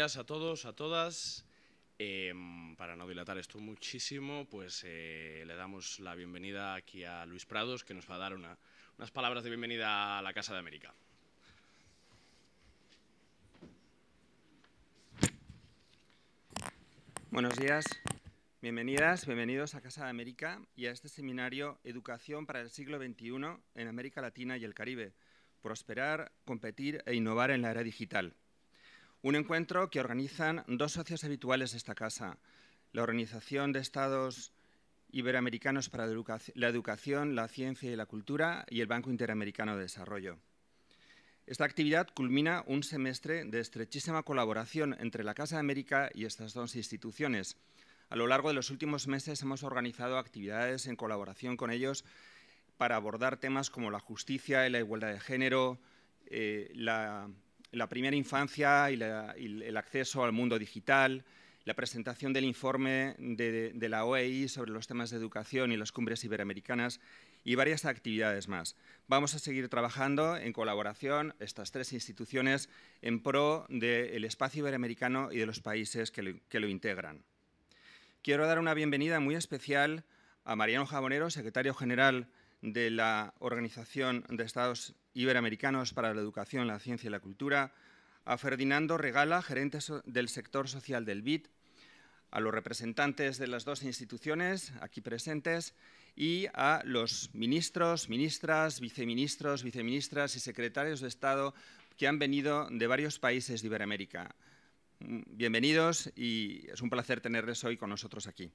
días a todos, a todas. Em, para no dilatar esto muchísimo, pues eh, le damos la bienvenida aquí a Luis Prados, que nos va a dar unas palabras de bienvenida a la Casa de América. Buenos días, bienvenidas, bienvenidos a Casa de América y a este seminario Educación para el siglo XXI en América Latina y el Caribe. Prosperar, competir e innovar en la era digital. Un encuentro que organizan dos socios habituales de esta casa, la Organización de Estados Iberoamericanos para la, Educación, la Ciencia y la Cultura y el Banco Interamericano de Desarrollo. Esta actividad culmina un semestre de estrechísima colaboración entre la Casa de América y estas dos instituciones. A lo largo de los últimos meses hemos organizado actividades en colaboración con ellos para abordar temas como la justicia y la igualdad de género, eh, la la primera infancia y, el acceso al mundo digital, la presentación del informe de, la OEI sobre los temas de educación y las cumbres iberoamericanas y varias actividades más. Vamos a seguir trabajando en colaboración estas tres instituciones en pro del espacio iberoamericano y de los países que lo, integran. Quiero dar una bienvenida muy especial a Mariano Jabonero, secretario general de la Organización de Estados Iberoamericanos para la Educación, la Ciencia y la Cultura, a Ferdinando Regala, gerente del sector social del BID, a los representantes de las dos instituciones aquí presentes y a los ministros, ministras, viceministros, viceministras y secretarios de Estado que han venido de varios países de Iberoamérica. Bienvenidos y es un placer tenerles hoy con nosotros aquí.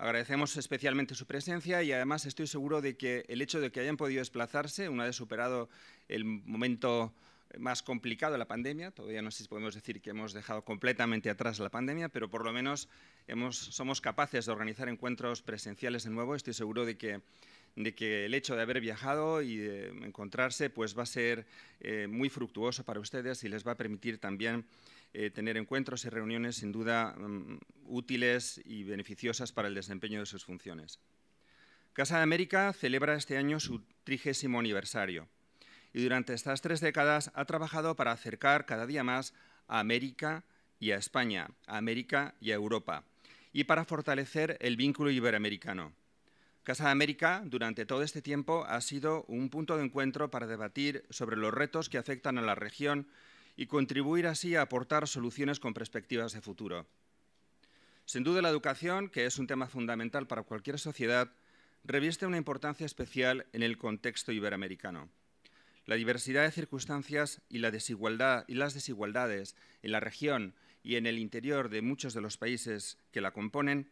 Agradecemos especialmente su presencia y además estoy seguro de que el hecho de que hayan podido desplazarse, una vez superado el momento más complicado de la pandemia, todavía no sé si podemos decir que hemos dejado completamente atrás la pandemia, pero por lo menos somos capaces de organizar encuentros presenciales de nuevo. Estoy seguro de que, el hecho de haber viajado y de encontrarse pues va a ser eh, muy fructuoso para ustedes y les va a permitir también eh, tener encuentros y reuniones sin duda mm, útiles y beneficiosas para el desempeño de sus funciones. Casa de América celebra este año su trigésimo aniversario y durante estas tres décadas ha trabajado para acercar cada día más a América y a España, a América y a Europa, y para fortalecer el vínculo iberoamericano. Casa de América, durante todo este tiempo, ha sido un punto de encuentro para debatir sobre los retos que afectan a la región y contribuir así a aportar soluciones con perspectivas de futuro. Sin duda la educación, que es un tema fundamental para cualquier sociedad, reviste una importancia especial en el contexto iberoamericano. La diversidad de circunstancias y, y las desigualdades en la región y en el interior de muchos de los países que la componen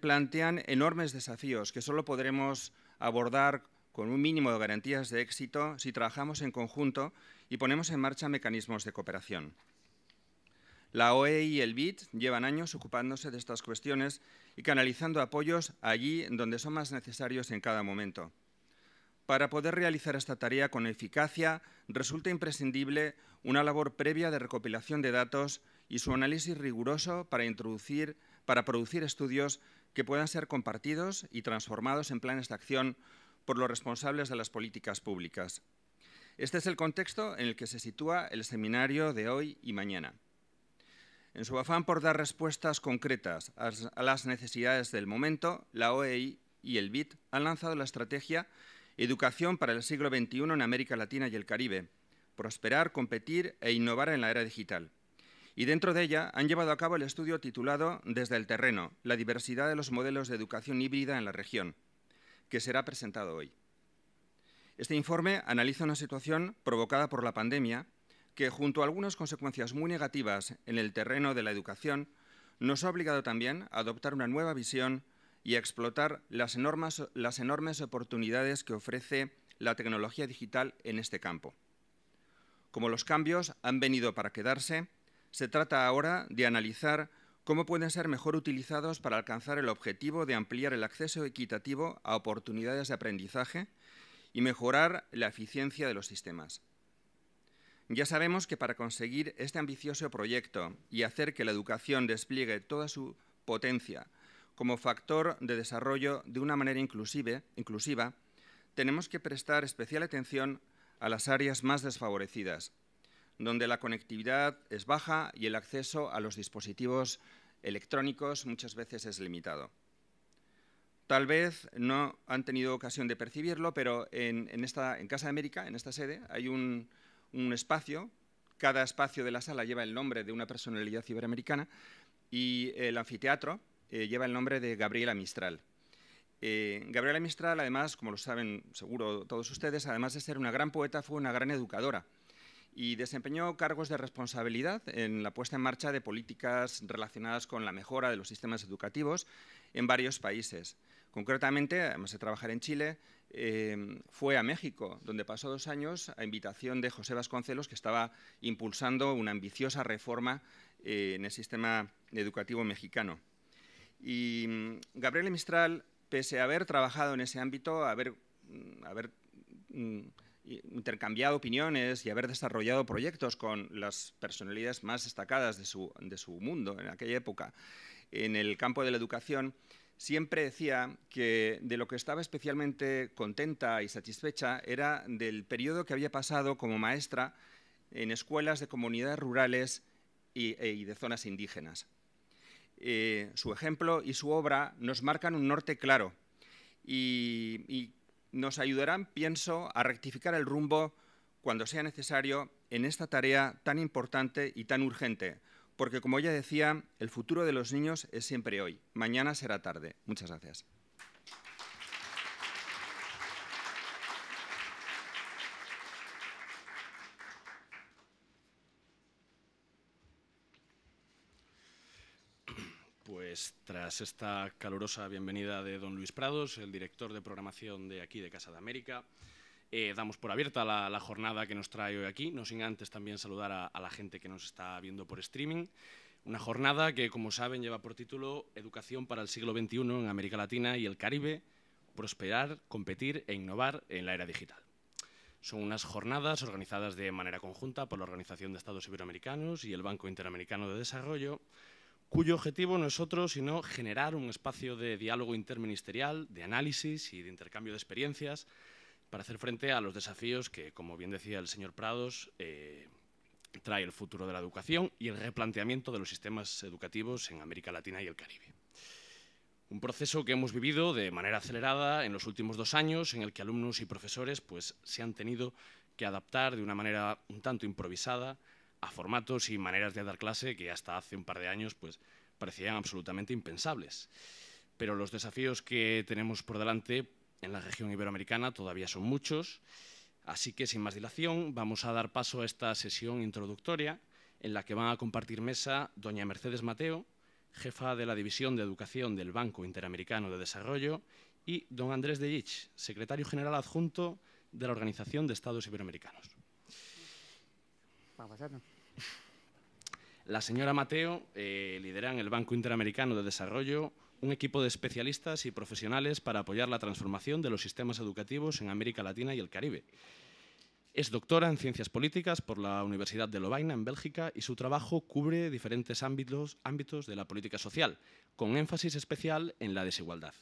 plantean enormes desafíos que solo podremos abordar con un mínimo de garantías de éxito si trabajamos en conjunto y ponemos en marcha mecanismos de cooperación. La OEI y el BID llevan años ocupándose de estas cuestiones y canalizando apoyos allí donde son más necesarios en cada momento. Para poder realizar esta tarea con eficacia, resulta imprescindible una labor previa de recopilación de datos y su análisis riguroso para, introducir, para producir estudios que puedan ser compartidos y transformados en planes de acción por los responsables de las políticas públicas. Este es el contexto en el que se sitúa el seminario de hoy y mañana. En su afán por dar respuestas concretas a las necesidades del momento, la OEI y el BIT han lanzado la estrategia Educación para el siglo XXI en América Latina y el Caribe, prosperar, competir e innovar en la era digital. Y dentro de ella han llevado a cabo el estudio titulado Desde el terreno, la diversidad de los modelos de educación híbrida en la región, que será presentado hoy. Este informe analiza una situación provocada por la pandemia que, junto a algunas consecuencias muy negativas en el terreno de la educación, nos ha obligado también a adoptar una nueva visión y a explotar las enormes, oportunidades que ofrece la tecnología digital en este campo. Como los cambios han venido para quedarse, se trata ahora de analizar cómo pueden ser mejor utilizados para alcanzar el objetivo de ampliar el acceso equitativo a oportunidades de aprendizaje, y mejorar la eficiencia de los sistemas. Ya sabemos que para conseguir este ambicioso proyecto y hacer que la educación despliegue toda su potencia como factor de desarrollo de una manera inclusive, inclusiva, tenemos que prestar especial atención a las áreas más desfavorecidas, donde la conectividad es baja y el acceso a los dispositivos electrónicos muchas veces es limitado. Tal vez no han tenido ocasión de percibirlo, pero en, esta, Casa de América, en esta sede, hay un, espacio, cada espacio de la sala lleva el nombre de una personalidad ciberamericana y el anfiteatro eh, lleva el nombre de Gabriela Mistral. Eh, Gabriela Mistral, además, como lo saben seguro todos ustedes, además de ser una gran poeta, fue una gran educadora y desempeñó cargos de responsabilidad en la puesta en marcha de políticas relacionadas con la mejora de los sistemas educativos en varios países. Concretamente, además de trabajar en Chile, eh, fue a México, donde pasó dos años a invitación de José Vasconcelos, que estaba impulsando una ambiciosa reforma eh, en el sistema educativo mexicano. Y mm, Gabriel Mistral, pese a haber trabajado en ese ámbito, haber, mm, haber mm, intercambiado opiniones y haber desarrollado proyectos con las personalidades más destacadas de su mundo en aquella época en el campo de la educación, siempre decía que de lo que estaba especialmente contenta y satisfecha era del periodo que había pasado como maestra en escuelas de comunidades rurales y, e, de zonas indígenas. Eh, su ejemplo y su obra nos marcan un norte claro y nos ayudarán, pienso, a rectificar el rumbo cuando sea necesario en esta tarea tan importante y tan urgente, porque como ella decía, el futuro de los niños es siempre hoy, mañana será tarde. Muchas gracias. Pues tras esta calurosa bienvenida de don Luis Prados, el director de programación de aquí de Casa de América, eh, damos por abierta la, jornada que nos trae hoy aquí, no sin antes también saludar a, a la gente que nos está viendo por streaming. Una jornada que, como saben, lleva por título Educación para el siglo XXI en América Latina y el Caribe, prosperar, competir e innovar en la era digital. Son unas jornadas organizadas de manera conjunta por la Organización de Estados Iberoamericanos y el Banco Interamericano de Desarrollo, cuyo objetivo no es otro sino generar un espacio de diálogo interministerial, de análisis y de intercambio de experiencias para hacer frente a los desafíos que, como bien decía el señor Prados, eh, trae el futuro de la educación y el replanteamiento de los sistemas educativos en América Latina y el Caribe. Un proceso que hemos vivido de manera acelerada en los últimos dos años, en el que alumnos y profesores pues, se han tenido que adaptar de una manera un tanto improvisada a formatos y maneras de dar clase que hasta hace un par de años pues, parecían absolutamente impensables. Pero los desafíos que tenemos por delante en la región iberoamericana todavía son muchos, así que sin más dilación vamos a dar paso a esta sesión introductoria en la que van a compartir mesa doña Mercedes Mateo, jefa de la División de Educación del Banco Interamericano de Desarrollo, y don Andrés de secretario general adjunto de la Organización de Estados Iberoamericanos. La señora Mateo eh, lidera en el Banco Interamericano de Desarrollo un equipo de especialistas y profesionales para apoyar la transformación de los sistemas educativos en América Latina y el Caribe. Es doctora en Ciencias Políticas por la Universidad de Lovaina, en Bélgica, y su trabajo cubre diferentes ámbitos, ámbitos de la política social, con énfasis especial en la desigualdad.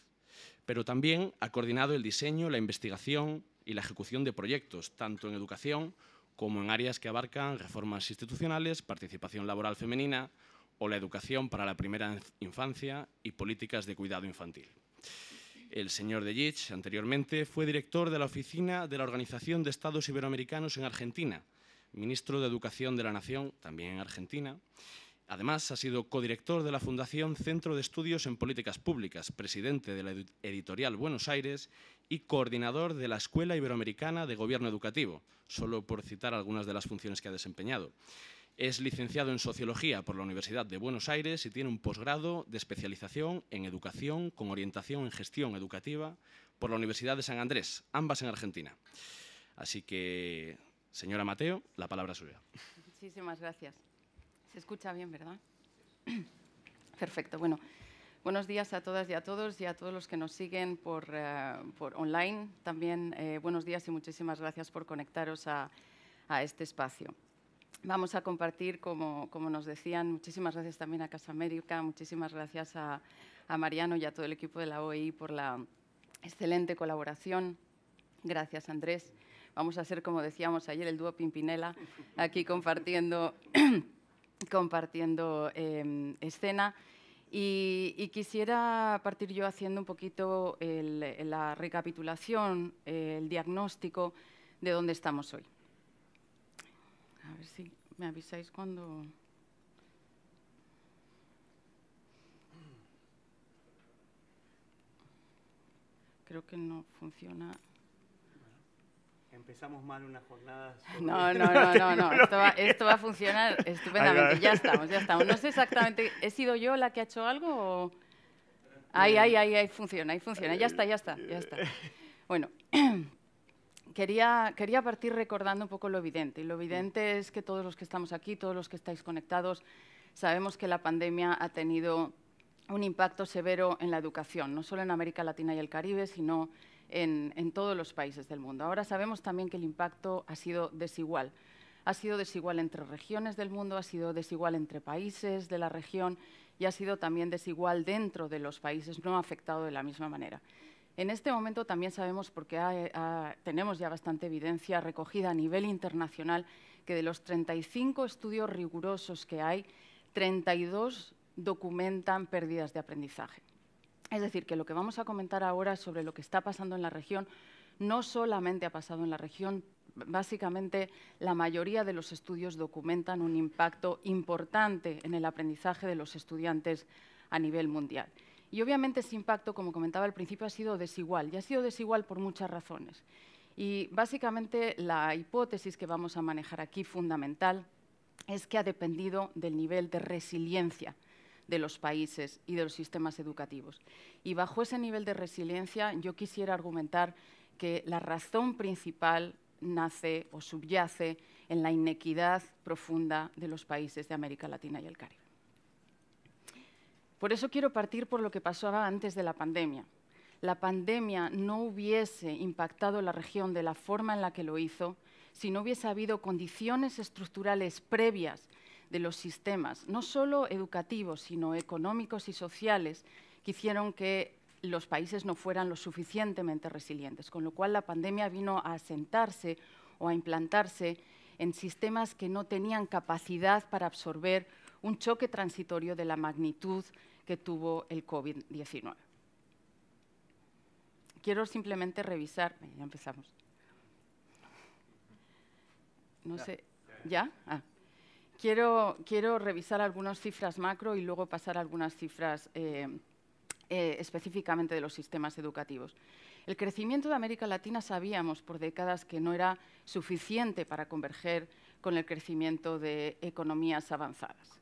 Pero también ha coordinado el diseño, la investigación y la ejecución de proyectos, tanto en educación como en áreas que abarcan reformas institucionales, participación laboral femenina, o la educación para la primera infancia y políticas de cuidado infantil. El señor De Gitch, anteriormente, fue director de la Oficina de la Organización de Estados Iberoamericanos en Argentina, ministro de Educación de la Nación, también en Argentina. Además, ha sido codirector de la Fundación Centro de Estudios en Políticas Públicas, presidente de la editorial Buenos Aires y coordinador de la Escuela Iberoamericana de Gobierno Educativo, solo por citar algunas de las funciones que ha desempeñado. Es licenciado en Sociología por la Universidad de Buenos Aires y tiene un posgrado de especialización en Educación con orientación en Gestión Educativa por la Universidad de San Andrés, ambas en Argentina. Así que, señora Mateo, la palabra es suya. Muchísimas gracias. Se escucha bien, ¿verdad? Perfecto. Bueno, buenos días a todas y a todos y a todos los que nos siguen por, eh, online. También eh, buenos días y muchísimas gracias por conectaros a este espacio vamos a compartir, como, nos decían, muchísimas gracias también a Casa América, muchísimas gracias a, Mariano y a todo el equipo de la OEI por la excelente colaboración. Gracias, Andrés. Vamos a ser, como decíamos ayer, el dúo Pimpinela, aquí compartiendo, compartiendo em, escena. Y, quisiera partir yo haciendo un poquito la recapitulación, el diagnóstico de dónde estamos hoy ver si me avisáis cuando... Creo que no funciona. Empezamos mal unas jornadas. No, no, no, no, Esto va, a funcionar estupendamente. Ya estamos, ya estamos. No sé exactamente, ¿he sido yo la que ha hecho algo o...? Ahí, ahí, ahí, ahí funciona, ahí funciona. Ya está, ya está, ya está. Eh. Bueno, quería, partir recordando un poco lo evidente. Y lo evidente es que todos los que estamos aquí, todos los que estáis conectados, sabemos que la pandemia ha tenido un impacto severo en la educación, no solo en América Latina y el Caribe, sino en, todos los países del mundo. Ahora sabemos también que el impacto ha sido desigual. Ha sido desigual entre regiones del mundo, ha sido desigual entre países de la región y ha sido también desigual dentro de los países, no ha afectado de la misma manera. En este momento también sabemos, porque tenemos ya bastante evidencia recogida a nivel internacional, que de los 35 estudios rigurosos que hay, 32 documentan pérdidas de aprendizaje. Es decir, que lo que vamos a comentar ahora sobre lo que está pasando en la región no solamente ha pasado en la región, básicamente la mayoría de los estudios documentan un impacto importante en el aprendizaje de los estudiantes a nivel mundial. Y obviamente ese impacto, como comentaba al principio, ha sido desigual, y ha sido desigual por muchas razones. Y básicamente la hipótesis que vamos a manejar aquí fundamental es que ha dependido del nivel de resiliencia de los países y de los sistemas educativos. Y bajo ese nivel de resiliencia yo quisiera argumentar que la razón principal nace o subyace en la inequidad profunda de los países de América Latina y el Caribe. Por eso quiero partir por lo que pasaba antes de la pandemia. La pandemia no hubiese impactado la región de la forma en la que lo hizo si no hubiese habido condiciones estructurales previas de los sistemas, no solo educativos, sino económicos y sociales, que hicieron que los países no fueran lo suficientemente resilientes, con lo cual la pandemia vino a asentarse o a implantarse en sistemas que no tenían capacidad para absorber un choque transitorio de la magnitud que tuvo el COVID-19. Quiero simplemente revisar, eh, ya empezamos. No sé, ¿ya? Ah. Quiero, revisar algunas cifras macro y luego pasar a algunas cifras eh, eh, específicamente de los sistemas educativos. El crecimiento de América Latina sabíamos por décadas que no era suficiente para converger con el crecimiento de economías avanzadas.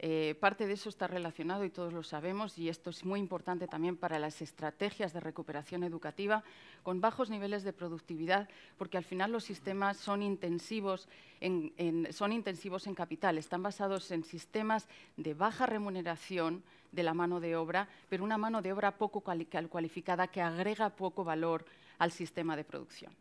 Eh, parte de eso está relacionado y todos lo sabemos y esto es muy importante también para las estrategias de recuperación educativa con bajos niveles de productividad porque al final los sistemas son intensivos en, son intensivos en capital, están basados en sistemas de baja remuneración de la mano de obra, pero una mano de obra poco cualificada que agrega poco valor al sistema de producción.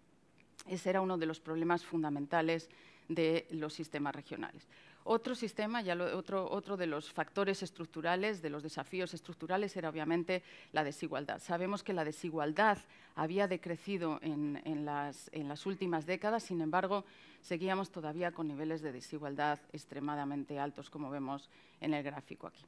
Ese era uno de los problemas fundamentales de los sistemas regionales. Otro sistema, ya otro, otro de los factores estructurales, de los desafíos estructurales, era obviamente la desigualdad. Sabemos que la desigualdad había decrecido en, las, últimas décadas, sin embargo, seguíamos todavía con niveles de desigualdad extremadamente altos, como vemos en el gráfico aquí.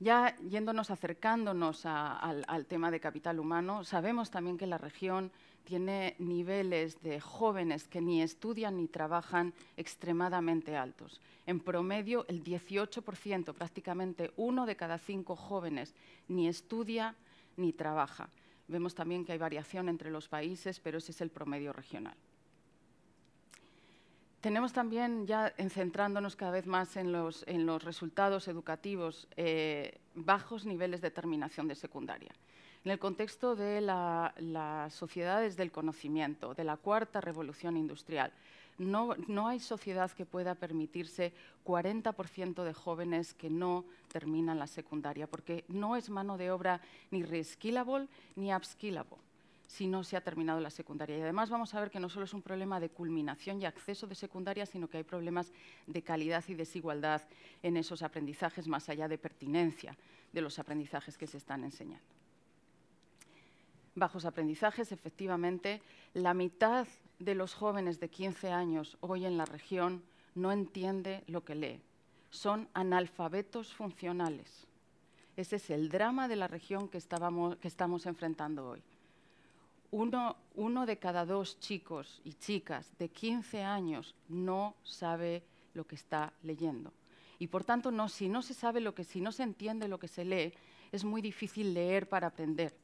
Ya yéndonos, acercándonos al tema de capital humano, sabemos también que la región tiene niveles de jóvenes que ni estudian ni trabajan extremadamente altos. En promedio, el 18%, prácticamente uno de cada cinco jóvenes, ni estudia ni trabaja. Vemos también que hay variación entre los países, pero ese es el promedio regional. Tenemos también, ya centrándonos cada vez más en los, resultados educativos, eh, bajos niveles de terminación de secundaria en el contexto de las sociedades del conocimiento, de la cuarta revolución industrial. No, hay sociedad que pueda permitirse 40% de jóvenes que no terminan la secundaria, porque no es mano de obra ni reskillable ni upskillable si no se ha terminado la secundaria. Y además vamos a ver que no solo es un problema de culminación y acceso de secundaria, sino que hay problemas de calidad y desigualdad en esos aprendizajes, más allá de pertinencia de los aprendizajes que se están enseñando bajos aprendizajes. Efectivamente, la mitad de los jóvenes de 15 años hoy en la región no entiende lo que lee. Son analfabetos funcionales. Ese es el drama de la región que, estábamos, que estamos enfrentando hoy. Uno, uno, de cada dos chicos y chicas de 15 años no sabe lo que está leyendo. Y por tanto, no, si no se sabe lo que, si no se entiende lo que se lee, es muy difícil leer para aprender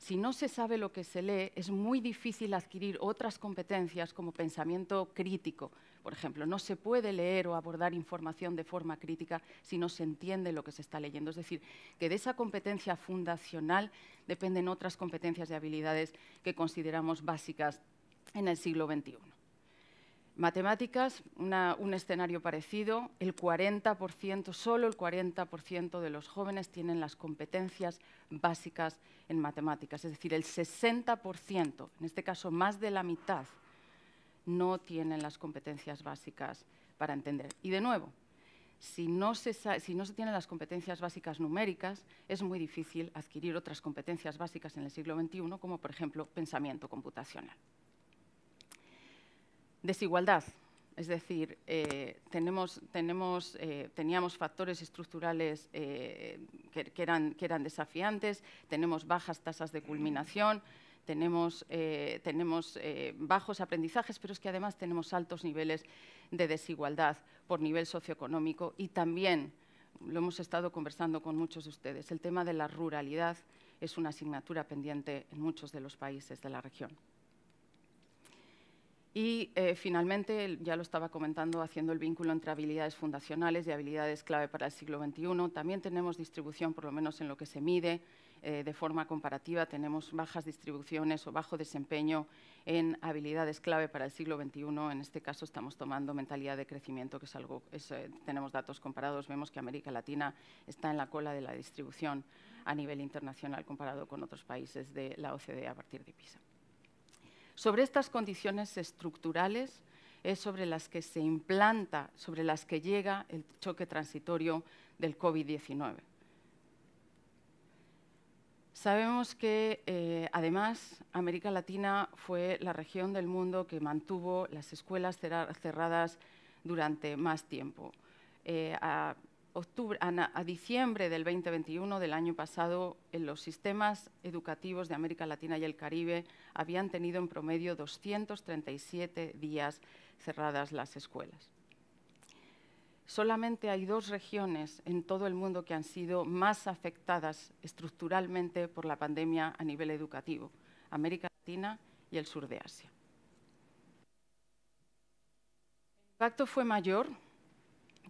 si no se sabe lo que se lee, es muy difícil adquirir otras competencias como pensamiento crítico. Por ejemplo, no se puede leer o abordar información de forma crítica si no se entiende lo que se está leyendo. Es decir, que de esa competencia fundacional dependen otras competencias y habilidades que consideramos básicas en el siglo XXI. Matemáticas, un escenario parecido, el 40%, solo el 40% de los jóvenes tienen las competencias básicas en matemáticas, es decir, el 60%, en este caso más de la mitad, no tienen las competencias básicas para entender. Y de nuevo, si no, se, si no se tienen las competencias básicas numéricas, es muy difícil adquirir otras competencias básicas en el siglo XXI, como por ejemplo pensamiento computacional. Desigualdad, es decir, eh, tenemos, eh, teníamos factores estructurales eh, que, eran, desafiantes, tenemos bajas tasas de culminación, tenemos bajos aprendizajes, pero es que además tenemos altos niveles de desigualdad por nivel socioeconómico y también, lo hemos estado conversando con muchos de ustedes, el tema de la ruralidad es una asignatura pendiente en muchos de los países de la región. Y eh, finalmente, ya lo estaba comentando, haciendo el vínculo entre habilidades fundacionales y habilidades clave para el siglo XXI. También tenemos distribución, por lo menos en lo que se mide, eh, de forma comparativa, tenemos bajas distribuciones o bajo desempeño en habilidades clave para el siglo XXI. En este caso estamos tomando mentalidad de crecimiento, que es algo, eh, tenemos datos comparados, vemos que América Latina está en la cola de la distribución a nivel internacional comparado con otros países de la OCDE a partir de PISA. Sobre estas condiciones estructurales es sobre las que se implanta, sobre las que llega el choque transitorio del COVID-19. Sabemos que, eh, además, América Latina fue la región del mundo que mantuvo las escuelas cerradas durante más tiempo. Eh, a, diciembre del 2021 del año pasado, en los sistemas educativos de América Latina y el Caribe habían tenido en promedio 237 días cerradas las escuelas. Solamente hay dos regiones en todo el mundo que han sido más afectadas estructuralmente por la pandemia a nivel educativo, América Latina y el sur de Asia. El impacto fue mayor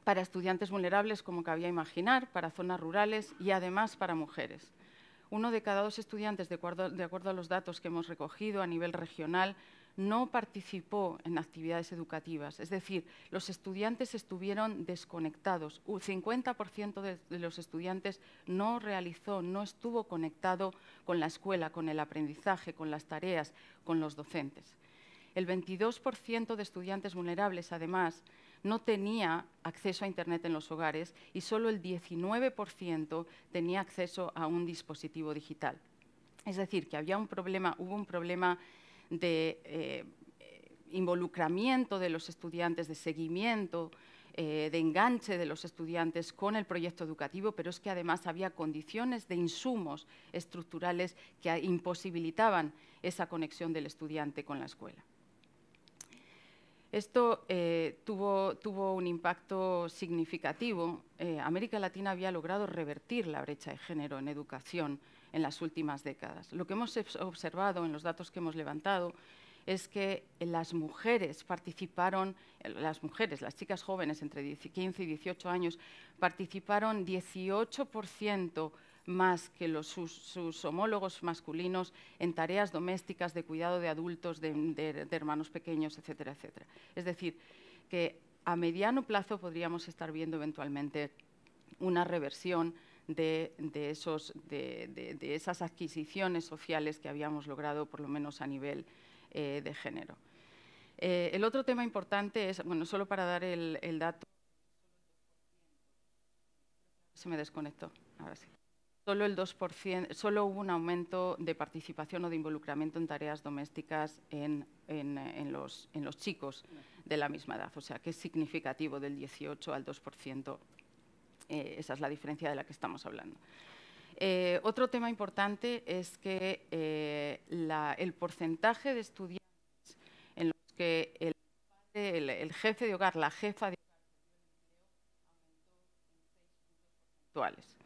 para estudiantes vulnerables, como cabía imaginar, para zonas rurales y además para mujeres. Uno de cada dos estudiantes, de acuerdo, a los datos que hemos recogido a nivel regional, no participó en actividades educativas, es decir, los estudiantes estuvieron desconectados, un 50% de, los estudiantes no realizó, no estuvo conectado con la escuela, con el aprendizaje, con las tareas, con los docentes. El 22% de estudiantes vulnerables, además, no tenía acceso a Internet en los hogares y solo el 19% tenía acceso a un dispositivo digital. Es decir, que había un problema, hubo un problema de eh, involucramiento de los estudiantes, de seguimiento, eh, de enganche de los estudiantes con el proyecto educativo, pero es que además había condiciones de insumos estructurales que imposibilitaban esa conexión del estudiante con la escuela. Esto eh, tuvo, un impacto significativo. Eh, América Latina había logrado revertir la brecha de género en educación en las últimas décadas. Lo que hemos observado en los datos que hemos levantado es que las mujeres participaron, eh, las mujeres, las chicas jóvenes entre 15 y 18 años, participaron 18% más que sus, homólogos masculinos en tareas domésticas de cuidado de adultos, de, hermanos pequeños, etcétera, etcétera. Es decir, que a mediano plazo podríamos estar viendo eventualmente una reversión de, esas adquisiciones sociales que habíamos logrado, por lo menos a nivel eh, de género. Eh, el otro tema importante es, bueno, solo para dar el, el dato... Se me desconectó, ahora sí solo, el 2%, solo hubo un aumento de participación o de involucramiento en tareas domésticas en, los, chicos de la misma edad, o sea que es significativo del 18 al 2%. Eh, esa es la diferencia de la que estamos hablando. Eh, otro tema importante es que eh, el porcentaje de estudiantes en los que el, jefe de hogar, la jefa de hogar, aumentó en 6 puntos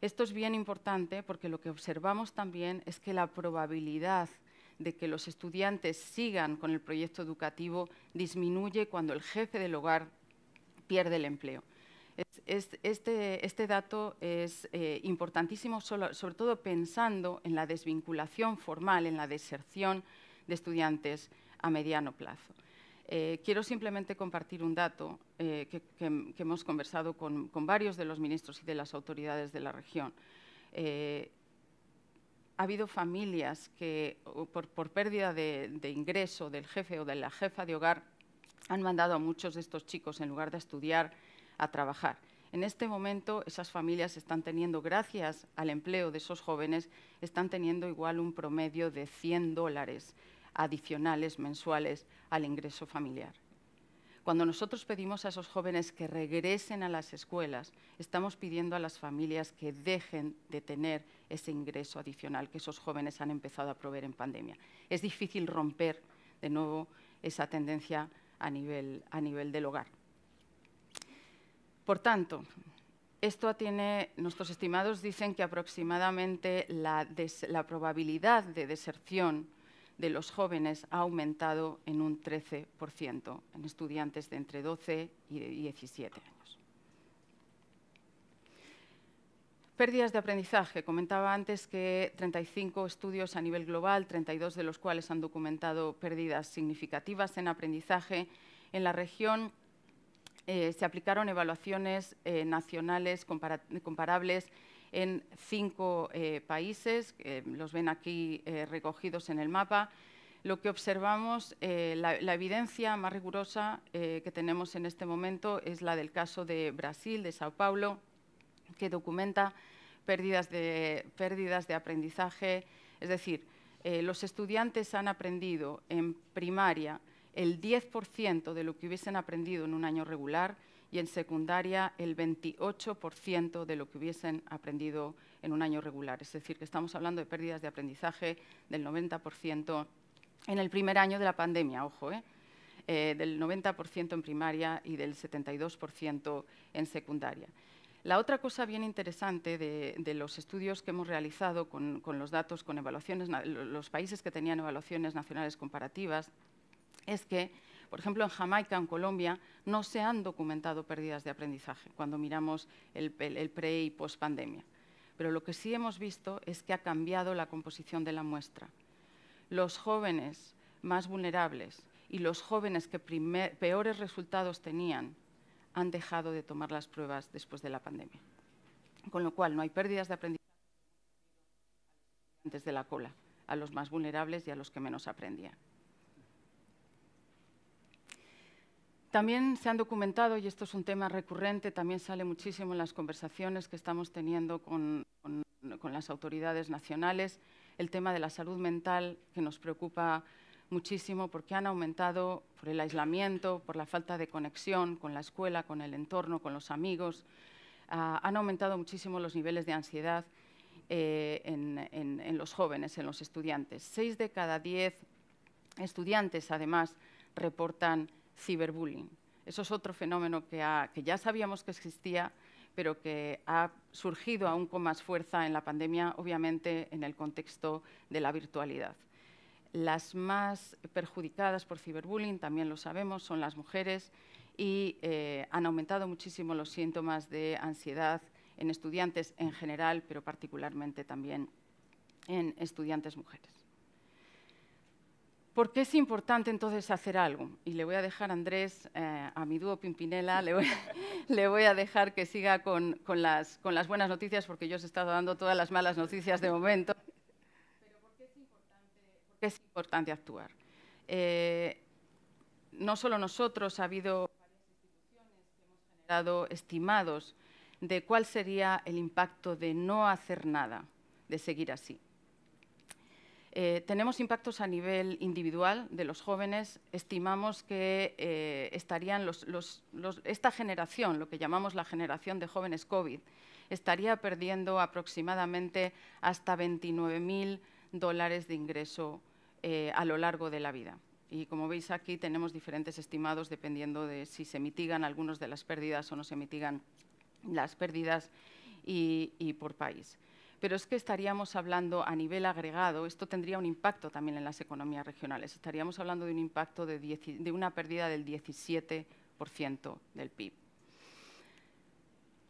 esto es bien importante porque lo que observamos también es que la probabilidad de que los estudiantes sigan con el proyecto educativo disminuye cuando el jefe del hogar pierde el empleo. Este, este, dato es eh, importantísimo, sobre todo pensando en la desvinculación formal, en la deserción de estudiantes a mediano plazo. Eh, quiero simplemente compartir un dato eh, que, hemos conversado con, varios de los ministros y de las autoridades de la región. Eh, ha habido familias que, por, pérdida de, de, ingreso del jefe o de la jefa de hogar, han mandado a muchos de estos chicos, en lugar de estudiar, a trabajar. En este momento, esas familias están teniendo, gracias al empleo de esos jóvenes, están teniendo igual un promedio de 100 dólares adicionales mensuales al ingreso familiar. Cuando nosotros pedimos a esos jóvenes que regresen a las escuelas, estamos pidiendo a las familias que dejen de tener ese ingreso adicional que esos jóvenes han empezado a proveer en pandemia. Es difícil romper de nuevo esa tendencia a nivel, a nivel del hogar. Por tanto, esto tiene, nuestros estimados dicen que aproximadamente la probabilidad de deserción de los jóvenes ha aumentado en un 13% en estudiantes de entre 12 y 17 años. Pérdidas de aprendizaje. Comentaba antes que 35 estudios a nivel global, 32 de los cuales han documentado pérdidas significativas en aprendizaje. En la región eh, se aplicaron evaluaciones eh, nacionales comparables en cinco eh, países, los ven aquí eh, recogidos en el mapa. Lo que observamos, eh, la, evidencia más rigurosa que tenemos en este momento es la del caso de Brasil, de Sao Paulo, que documenta pérdidas de aprendizaje. Es decir, los estudiantes han aprendido en primaria el 10% de lo que hubiesen aprendido en un año regular, y en secundaria el 28% de lo que hubiesen aprendido en un año regular. Es decir, que estamos hablando de pérdidas de aprendizaje del 90% en el primer año de la pandemia, ojo, ¿eh? Eh, del 90% en primaria y del 72% en secundaria. La otra cosa bien interesante de, los estudios que hemos realizado con, con, los datos, con evaluaciones, los países que tenían evaluaciones nacionales comparativas, es que por ejemplo, en Jamaica, en Colombia, no se han documentado pérdidas de aprendizaje cuando miramos el, pre y post pandemia. Pero lo que sí hemos visto es que ha cambiado la composición de la muestra. Los jóvenes más vulnerables y los jóvenes que peores resultados tenían han dejado de tomar las pruebas después de la pandemia. Con lo cual, no hay pérdidas de aprendizaje antes de la cola, a los más vulnerables y a los que menos aprendían. También se han documentado, y esto es un tema recurrente, también sale muchísimo en las conversaciones que estamos teniendo con, las autoridades nacionales, el tema de la salud mental que nos preocupa muchísimo porque han aumentado por el aislamiento, por la falta de conexión con la escuela, con el entorno, con los amigos. Ah, han aumentado muchísimo los niveles de ansiedad eh, en, en, los jóvenes, en los estudiantes. Seis de cada diez estudiantes, además, reportan ciberbullying. Eso es otro fenómeno que, ya sabíamos que existía, pero que ha surgido aún con más fuerza en la pandemia, obviamente en el contexto de la virtualidad. Las más perjudicadas por ciberbullying, también lo sabemos, son las mujeres y eh, han aumentado muchísimo los síntomas de ansiedad en estudiantes en general, pero particularmente también en estudiantes mujeres. ¿Por qué es importante entonces hacer algo? Y le voy a dejar Andrés, eh, a mi dúo Pimpinela, le voy, a dejar que siga con, las, buenas noticias, porque yo os he estado dando todas las malas noticias de momento. Pero ¿por qué es importante, actuar? Eh, no solo nosotros, ha habido varias instituciones hemos generado estimados de cuál sería el impacto de no hacer nada, de seguir así. Eh, tenemos impactos a nivel individual de los jóvenes. Estimamos que eh, estarían esta generación, lo que llamamos la generación de jóvenes COVID, estaría perdiendo aproximadamente hasta 29.000 dólares de ingreso eh, a lo largo de la vida. Y como veis aquí tenemos diferentes estimados dependiendo de si se mitigan algunos de las pérdidas o no se mitigan las pérdidas y por país pero es que estaríamos hablando a nivel agregado, esto tendría un impacto también en las economías regionales, estaríamos hablando de un impacto de, una pérdida del 17% del PIB.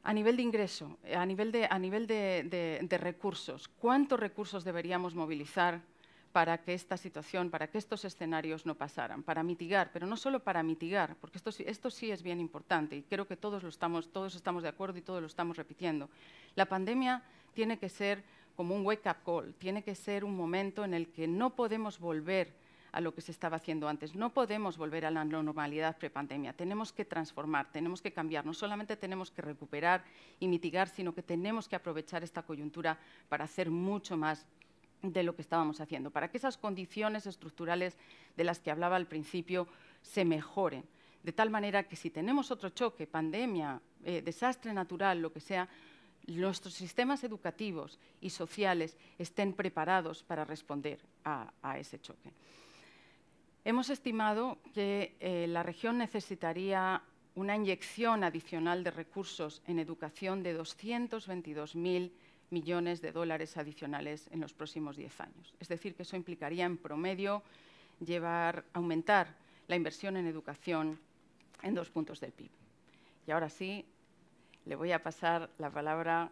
A nivel de ingreso, a nivel, de, recursos, ¿cuántos recursos deberíamos movilizar para que esta situación, para que estos escenarios no pasaran, para mitigar, pero no solo para mitigar, porque esto, sí es bien importante y creo que todos, estamos, todos estamos de acuerdo y todos lo estamos repitiendo. La pandemia tiene que ser como un wake-up call, tiene que ser un momento en el que no podemos volver a lo que se estaba haciendo antes. No podemos volver a la normalidad prepandemia. Tenemos que transformar, tenemos que cambiar. No solamente tenemos que recuperar y mitigar, sino que tenemos que aprovechar esta coyuntura para hacer mucho más de lo que estábamos haciendo, para que esas condiciones estructurales de las que hablaba al principio se mejoren. De tal manera que si tenemos otro choque, pandemia, eh, desastre natural, lo que sea, nuestros sistemas educativos y sociales estén preparados para responder a, ese choque. Hemos estimado que eh, la región necesitaría una inyección adicional de recursos en educación de 222.000 millones de dólares adicionales en los próximos 10 años. Es decir, que eso implicaría en promedio llevar, aumentar la inversión en educación en dos puntos del PIB. Y ahora sí, le voy a pasar la palabra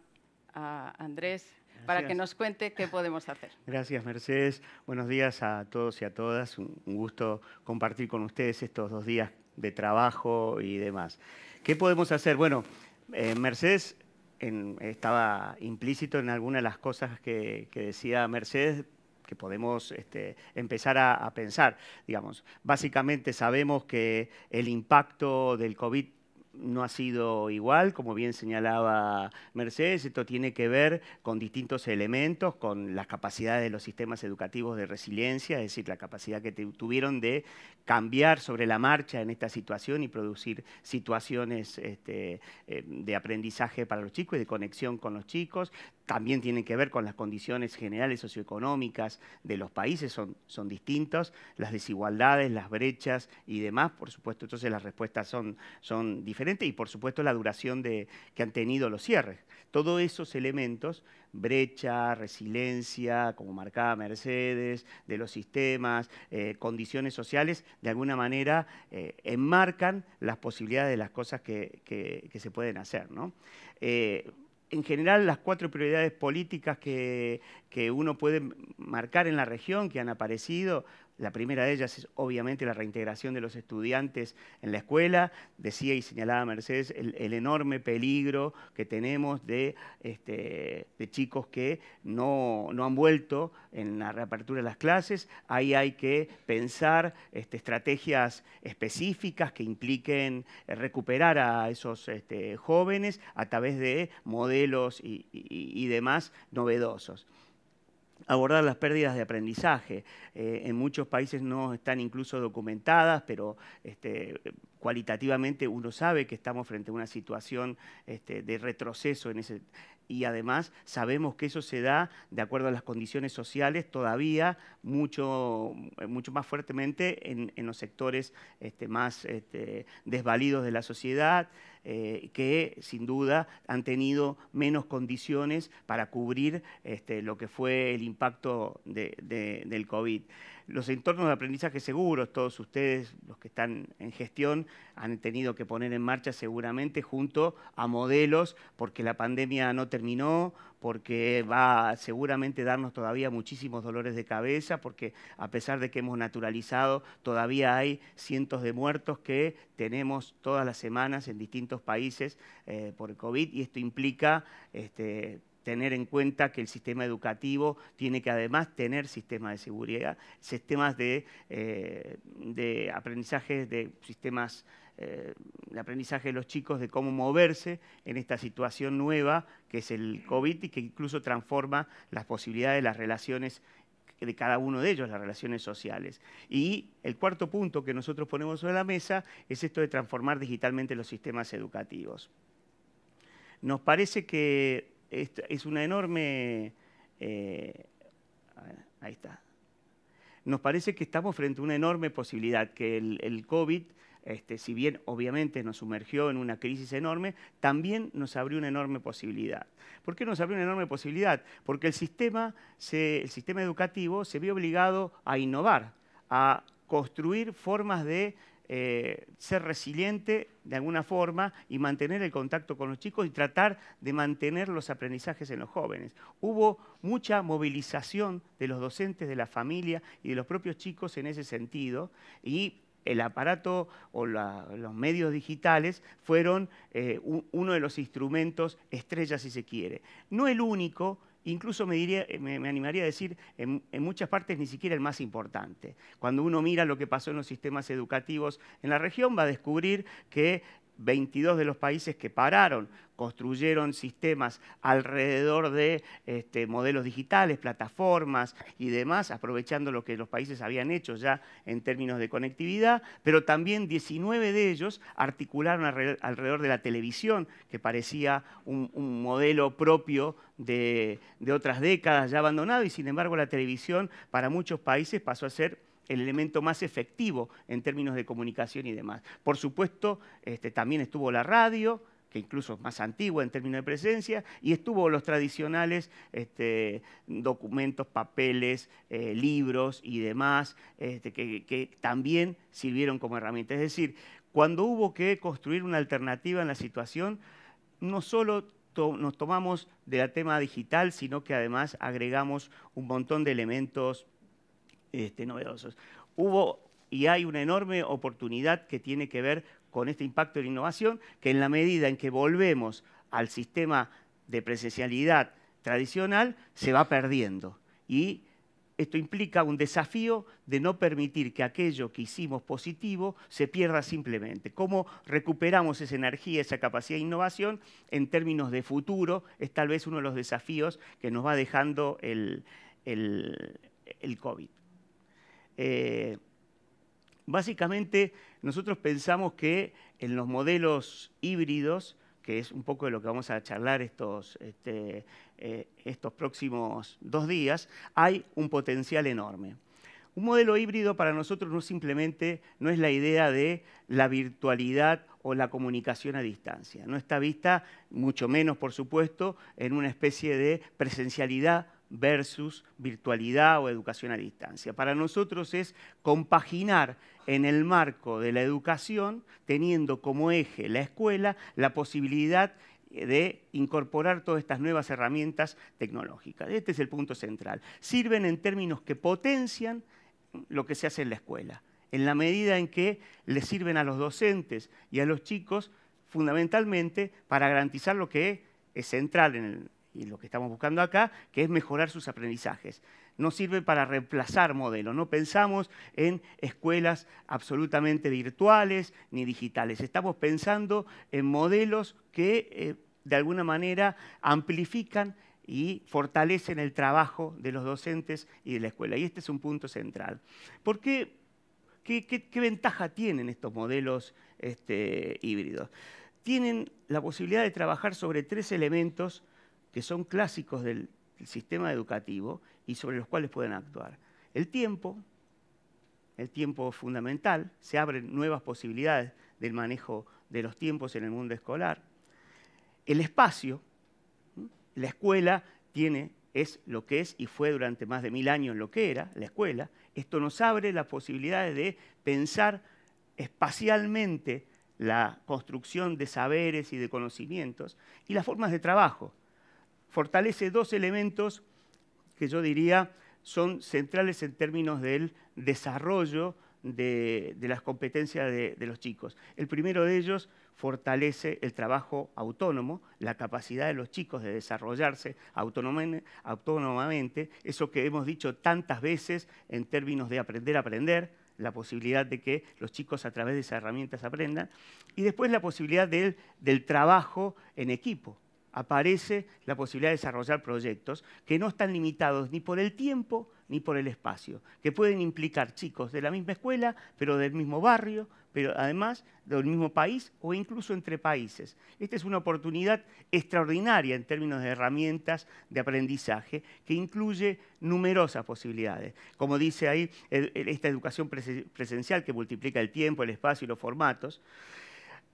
a Andrés para que nos cuente qué podemos hacer. Gracias, Mercedes. Buenos días a todos y a todas. Un gusto compartir con ustedes estos dos días de trabajo y demás. ¿Qué podemos hacer? Bueno, eh, Mercedes estaba implícito en algunas de las cosas que, decía Mercedes que podemos este, empezar a, a pensar, digamos. Básicamente sabemos que el impacto del COVID no ha sido igual, como bien señalaba Mercedes, esto tiene que ver con distintos elementos, con las capacidades de los sistemas educativos de resiliencia, es decir, la capacidad que tuvieron de cambiar sobre la marcha en esta situación y producir situaciones este, eh, de aprendizaje para los chicos y de conexión con los chicos también tienen que ver con las condiciones generales socioeconómicas de los países, son, son distintos, las desigualdades, las brechas y demás, por supuesto, entonces las respuestas son, son diferentes y por supuesto la duración de, que han tenido los cierres. Todos esos elementos, brecha, resiliencia, como marcaba Mercedes, de los sistemas, eh, condiciones sociales, de alguna manera eh, enmarcan las posibilidades de las cosas que, se pueden hacer. ¿no? Eh, en general las cuatro prioridades políticas que, que, uno puede marcar en la región, que han aparecido, la primera de ellas es obviamente la reintegración de los estudiantes en la escuela. Decía y señalaba Mercedes el, enorme peligro que tenemos de, este, chicos que no, han vuelto en la reapertura de las clases. Ahí hay que pensar este, estrategias específicas que impliquen recuperar a esos este, jóvenes a través de modelos y demás novedosos abordar las pérdidas de aprendizaje. Eh, en muchos países no están incluso documentadas, pero este, cualitativamente uno sabe que estamos frente a una situación este, de retroceso en ese, y además sabemos que eso se da de acuerdo a las condiciones sociales todavía mucho, más fuertemente en, los sectores este, más este, desvalidos de la sociedad, eh, que sin duda han tenido menos condiciones para cubrir lo que fue el impacto del COVID los entornos de aprendizaje seguros, todos ustedes, los que están en gestión, han tenido que poner en marcha seguramente junto a modelos, porque la pandemia no terminó, porque va a seguramente darnos todavía muchísimos dolores de cabeza, porque a pesar de que hemos naturalizado, todavía hay cientos de muertos que tenemos todas las semanas en distintos países eh, por COVID, y esto implica este, tener en cuenta que el sistema educativo tiene que además tener sistemas de seguridad, sistemas de, eh, de aprendizaje, de sistemas eh, de aprendizaje de los chicos de cómo moverse en esta situación nueva que es el COVID y que incluso transforma las posibilidades de las relaciones de cada uno de ellos, las relaciones sociales. Y el cuarto punto que nosotros ponemos sobre la mesa es esto de transformar digitalmente los sistemas educativos. Nos parece que es, una enorme... Eh, ahí está. Nos parece que estamos frente a una enorme posibilidad, que el, COVID, este, si bien obviamente nos sumergió en una crisis enorme, también nos abrió una enorme posibilidad. ¿Por qué nos abrió una enorme posibilidad? Porque el sistema, el sistema educativo se vio obligado a innovar, a construir formas de eh, ser resiliente de alguna forma y mantener el contacto con los chicos y tratar de mantener los aprendizajes en los jóvenes. Hubo mucha movilización de los docentes, de la familia y de los propios chicos en ese sentido y el aparato o los medios digitales fueron eh, uno de los instrumentos estrellas, si se quiere. No el único, incluso eh, me, animaría a decir, en, muchas partes ni siquiera el más importante. Cuando uno mira lo que pasó en los sistemas educativos en la región, va a descubrir que 22 de los países que pararon construyeron sistemas alrededor de este, modelos digitales, plataformas y demás, aprovechando lo que los países habían hecho ya en términos de conectividad, pero también 19 de ellos articularon alrededor de la televisión, que parecía un, modelo propio de otras décadas ya abandonado, y sin embargo la televisión para muchos países pasó a ser el elemento más efectivo en términos de comunicación y demás. Por supuesto, este, también estuvo la radio, que incluso es más antigua en términos de presencia, y estuvo los tradicionales este, documentos, papeles, eh, libros y demás, este, que, también sirvieron como herramienta. Es decir, cuando hubo que construir una alternativa en la situación, no solo nos tomamos de la tema digital, sino que además agregamos un montón de elementos este, novedosos. Hubo y hay una enorme oportunidad que tiene que ver con este impacto de la innovación, que en la medida en que volvemos al sistema de presencialidad tradicional, se va perdiendo. Y esto implica un desafío de no permitir que aquello que hicimos positivo se pierda simplemente. ¿Cómo recuperamos esa energía, esa capacidad de innovación en términos de futuro? Es tal vez uno de los desafíos que nos va dejando el, el, el COVID. Eh, básicamente, nosotros pensamos que en los modelos híbridos, que es un poco de lo que vamos a charlar estos, este, eh, estos próximos dos días, hay un potencial enorme. Un modelo híbrido para nosotros no simplemente no es la idea de la virtualidad o la comunicación a distancia. No está vista, mucho menos por supuesto, en una especie de presencialidad versus virtualidad o educación a distancia. Para nosotros es compaginar en el marco de la educación, teniendo como eje la escuela, la posibilidad de incorporar todas estas nuevas herramientas tecnológicas. Este es el punto central. Sirven en términos que potencian lo que se hace en la escuela, en la medida en que le sirven a los docentes y a los chicos fundamentalmente para garantizar lo que es central en el, y lo que estamos buscando acá, que es mejorar sus aprendizajes. No sirve para reemplazar modelos, no pensamos en escuelas absolutamente virtuales ni digitales, estamos pensando en modelos que eh, de alguna manera amplifican y fortalecen el trabajo de los docentes y de la escuela. Y este es un punto central. ¿Por qué? ¿Qué, ventaja tienen estos modelos este, híbridos? Tienen la posibilidad de trabajar sobre tres elementos que son clásicos del, sistema educativo y sobre los cuales pueden actuar. El tiempo, el tiempo fundamental, se abren nuevas posibilidades del manejo de los tiempos en el mundo escolar. El espacio, la escuela tiene, es lo que es y fue durante más de mil años lo que era, la escuela. Esto nos abre las posibilidades de pensar espacialmente la construcción de saberes y de conocimientos y las formas de trabajo fortalece dos elementos que yo diría son centrales en términos del desarrollo de, las competencias de, los chicos. El primero de ellos fortalece el trabajo autónomo, la capacidad de los chicos de desarrollarse autónomamente, eso que hemos dicho tantas veces en términos de aprender a aprender, la posibilidad de que los chicos a través de esas herramientas aprendan, y después la posibilidad del trabajo en equipo, aparece la posibilidad de desarrollar proyectos que no están limitados ni por el tiempo ni por el espacio, que pueden implicar chicos de la misma escuela, pero del mismo barrio, pero además del mismo país o incluso entre países. Esta es una oportunidad extraordinaria en términos de herramientas de aprendizaje que incluye numerosas posibilidades. Como dice ahí, esta educación presencial que multiplica el tiempo, el espacio y los formatos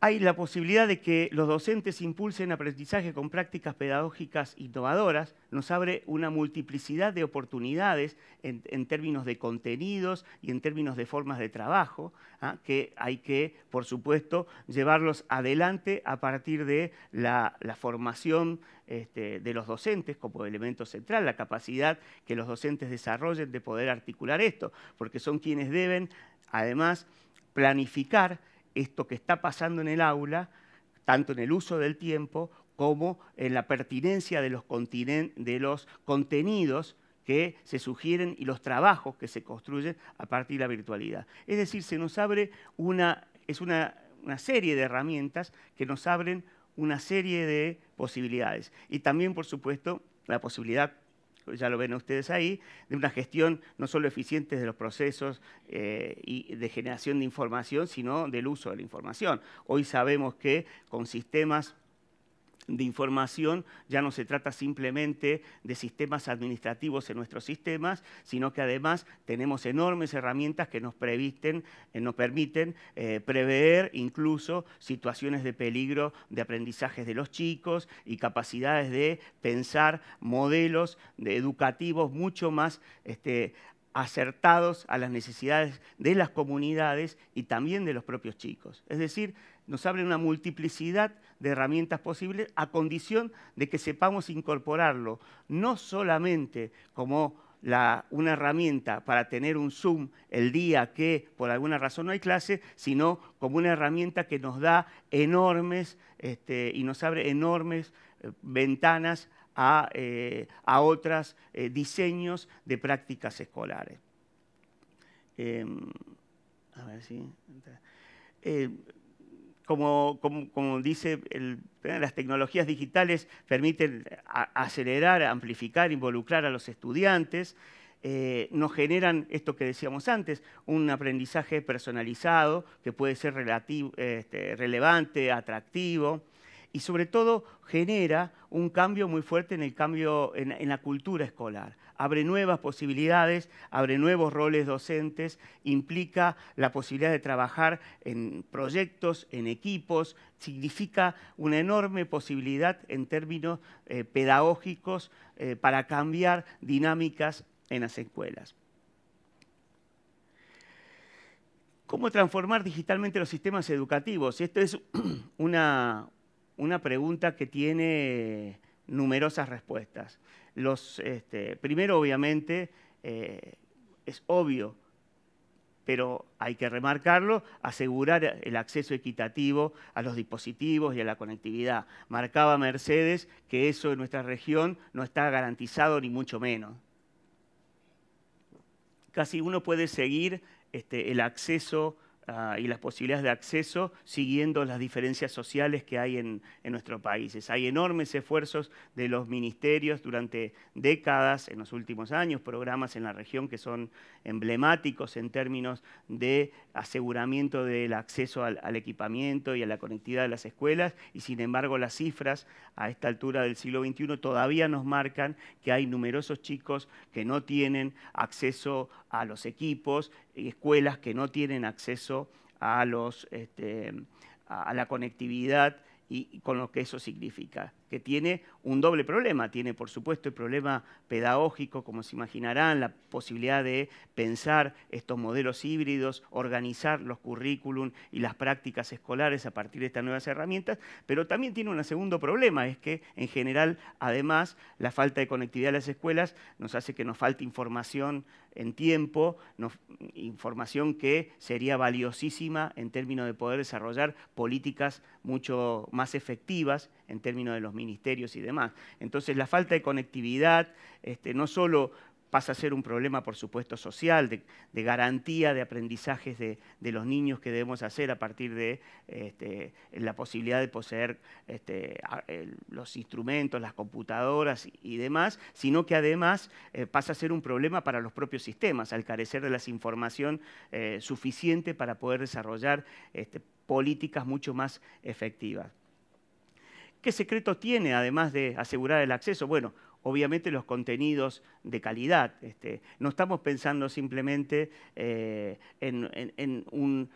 hay la posibilidad de que los docentes impulsen aprendizaje con prácticas pedagógicas innovadoras, nos abre una multiplicidad de oportunidades en, términos de contenidos y en términos de formas de trabajo, ¿ah? que hay que, por supuesto, llevarlos adelante a partir de la, formación este, de los docentes como elemento central, la capacidad que los docentes desarrollen de poder articular esto, porque son quienes deben, además, planificar esto que está pasando en el aula, tanto en el uso del tiempo como en la pertinencia de los, contenidos que se sugieren y los trabajos que se construyen a partir de la virtualidad. Es decir, se nos abre una, es una, una serie de herramientas que nos abren una serie de posibilidades. Y también, por supuesto, la posibilidad ya lo ven ustedes ahí, de una gestión no solo eficiente de los procesos eh, y de generación de información, sino del uso de la información. Hoy sabemos que con sistemas de información ya no se trata simplemente de sistemas administrativos en nuestros sistemas, sino que además tenemos enormes herramientas que nos, previsten, eh, nos permiten eh, prever incluso situaciones de peligro de aprendizajes de los chicos y capacidades de pensar modelos educativos mucho más este, acertados a las necesidades de las comunidades y también de los propios chicos. Es decir, nos abre una multiplicidad de herramientas posibles a condición de que sepamos incorporarlo, no solamente como una herramienta para tener un Zoom el día que por alguna razón no hay clase, sino como una herramienta que nos da enormes este, y nos abre enormes eh, ventanas a, eh, otros eh, diseños de prácticas escolares. Em, em, como, dice, eh, las tecnologías digitales permiten acelerar, amplificar, involucrar a los estudiantes, nos generan esto que decíamos antes, un aprendizaje personalizado que puede ser este, relevante, atractivo, y sobre todo genera un cambio muy fuerte en, el cambio, en, la cultura escolar. Abre nuevas posibilidades, abre nuevos roles docentes, implica la posibilidad de trabajar en proyectos, en equipos, significa una enorme posibilidad en términos eh, pedagógicos eh, para cambiar dinámicas en las escuelas. ¿Cómo transformar digitalmente los sistemas educativos? Esto es una, una pregunta que tiene numerosas respuestas. Los, este, primero, obviamente, eh, es obvio, pero hay que remarcarlo, asegurar el acceso equitativo a los dispositivos y a la conectividad. Marcaba Mercedes que eso en nuestra región no está garantizado ni mucho menos. Casi uno puede seguir este, el acceso Ah, y las posibilidades de acceso siguiendo las diferencias sociales que hay en, nuestros países. Hay enormes esfuerzos de los ministerios durante décadas, en los últimos años, programas en la región que son emblemáticos en términos de aseguramiento del acceso al, al equipamiento y a la conectividad de las escuelas y sin embargo las cifras a esta altura del siglo XXI todavía nos marcan que hay numerosos chicos que no tienen acceso a los equipos, y escuelas que no tienen acceso a, los, este, a la conectividad y con lo que eso significa que tiene un doble problema. Tiene, por supuesto, el problema pedagógico, como se imaginarán, la posibilidad de pensar estos modelos híbridos, organizar los currículum y las prácticas escolares a partir de estas nuevas herramientas, pero también tiene un segundo problema, es que, en general, además, la falta de conectividad a las escuelas nos hace que nos falte información en tiempo, información que sería valiosísima en términos de poder desarrollar políticas mucho más efectivas en términos de los ministerios y demás. Entonces la falta de conectividad este, no solo pasa a ser un problema, por supuesto, social, de, garantía de aprendizajes de, los niños que debemos hacer a partir de este, la posibilidad de poseer este, los instrumentos, las computadoras y demás, sino que además eh, pasa a ser un problema para los propios sistemas, al carecer de la información eh, suficiente para poder desarrollar políticas mucho más efectivas. ¿Qué secreto tiene además de asegurar el acceso? Bueno, obviamente los contenidos de calidad. Este, no estamos pensando simplemente eh, en, un,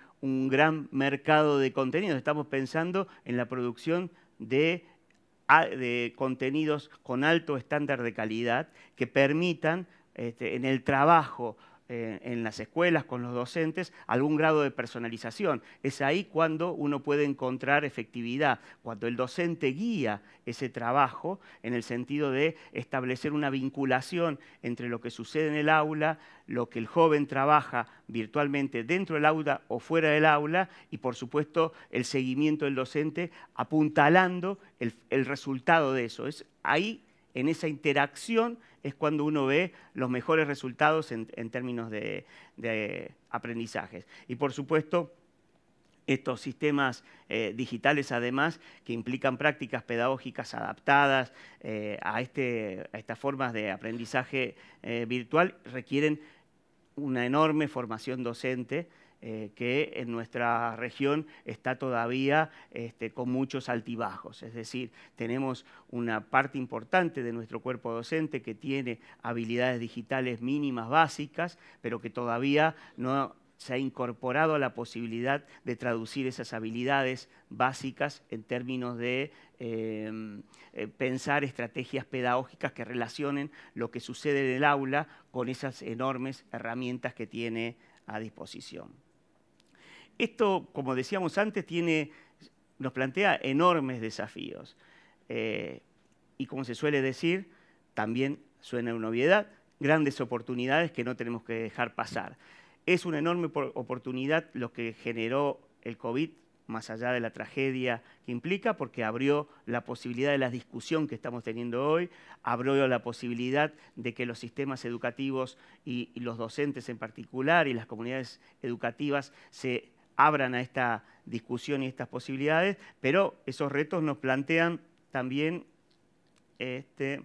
gran mercado de contenidos, estamos pensando en la producción de, contenidos con alto estándar de calidad que permitan este, en el trabajo eh, en las escuelas, con los docentes, algún grado de personalización. Es ahí cuando uno puede encontrar efectividad, cuando el docente guía ese trabajo en el sentido de establecer una vinculación entre lo que sucede en el aula, lo que el joven trabaja virtualmente dentro del aula o fuera del aula y, por supuesto, el seguimiento del docente apuntalando el, el resultado de eso. Es ahí en esa interacción es cuando uno ve los mejores resultados en, términos de, aprendizajes. Y por supuesto, estos sistemas eh, digitales además que implican prácticas pedagógicas adaptadas eh, este, a, estas formas de aprendizaje eh, virtual requieren una enorme formación docente eh, que en nuestra región está todavía este, con muchos altibajos. Es decir, tenemos una parte importante de nuestro cuerpo docente que tiene habilidades digitales mínimas básicas, pero que todavía no se ha incorporado a la posibilidad de traducir esas habilidades básicas en términos de em, eh, pensar estrategias pedagógicas que relacionen lo que sucede en el aula con esas enormes herramientas que tiene a disposición. Esto, como decíamos antes, tiene, nos plantea enormes desafíos. Eh, y como se suele decir, también suena una obviedad, grandes oportunidades que no tenemos que dejar pasar. Es una enorme oportunidad lo que generó el COVID, más allá de la tragedia que implica, porque abrió la posibilidad de la discusión que estamos teniendo hoy, abrió la posibilidad de que los sistemas educativos y los docentes en particular y las comunidades educativas se abran a esta discusión y estas posibilidades, pero esos retos nos plantean también este,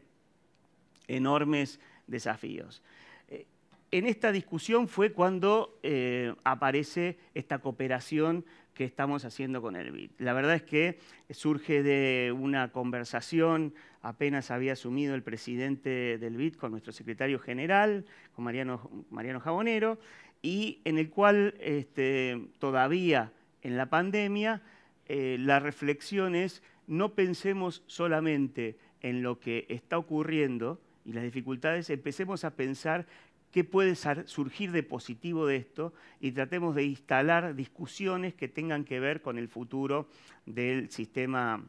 enormes desafíos. Eh, en esta discusión fue cuando eh, aparece esta cooperación que estamos haciendo con el BID. La verdad es que surge de una conversación, apenas había asumido el presidente del BID con nuestro secretario general, con Mariano Jabonero, y en el cual este, todavía en la pandemia eh, la reflexión es no pensemos solamente en lo que está ocurriendo y las dificultades, empecemos a pensar qué puede surgir de positivo de esto y tratemos de instalar discusiones que tengan que ver con el futuro del sistema,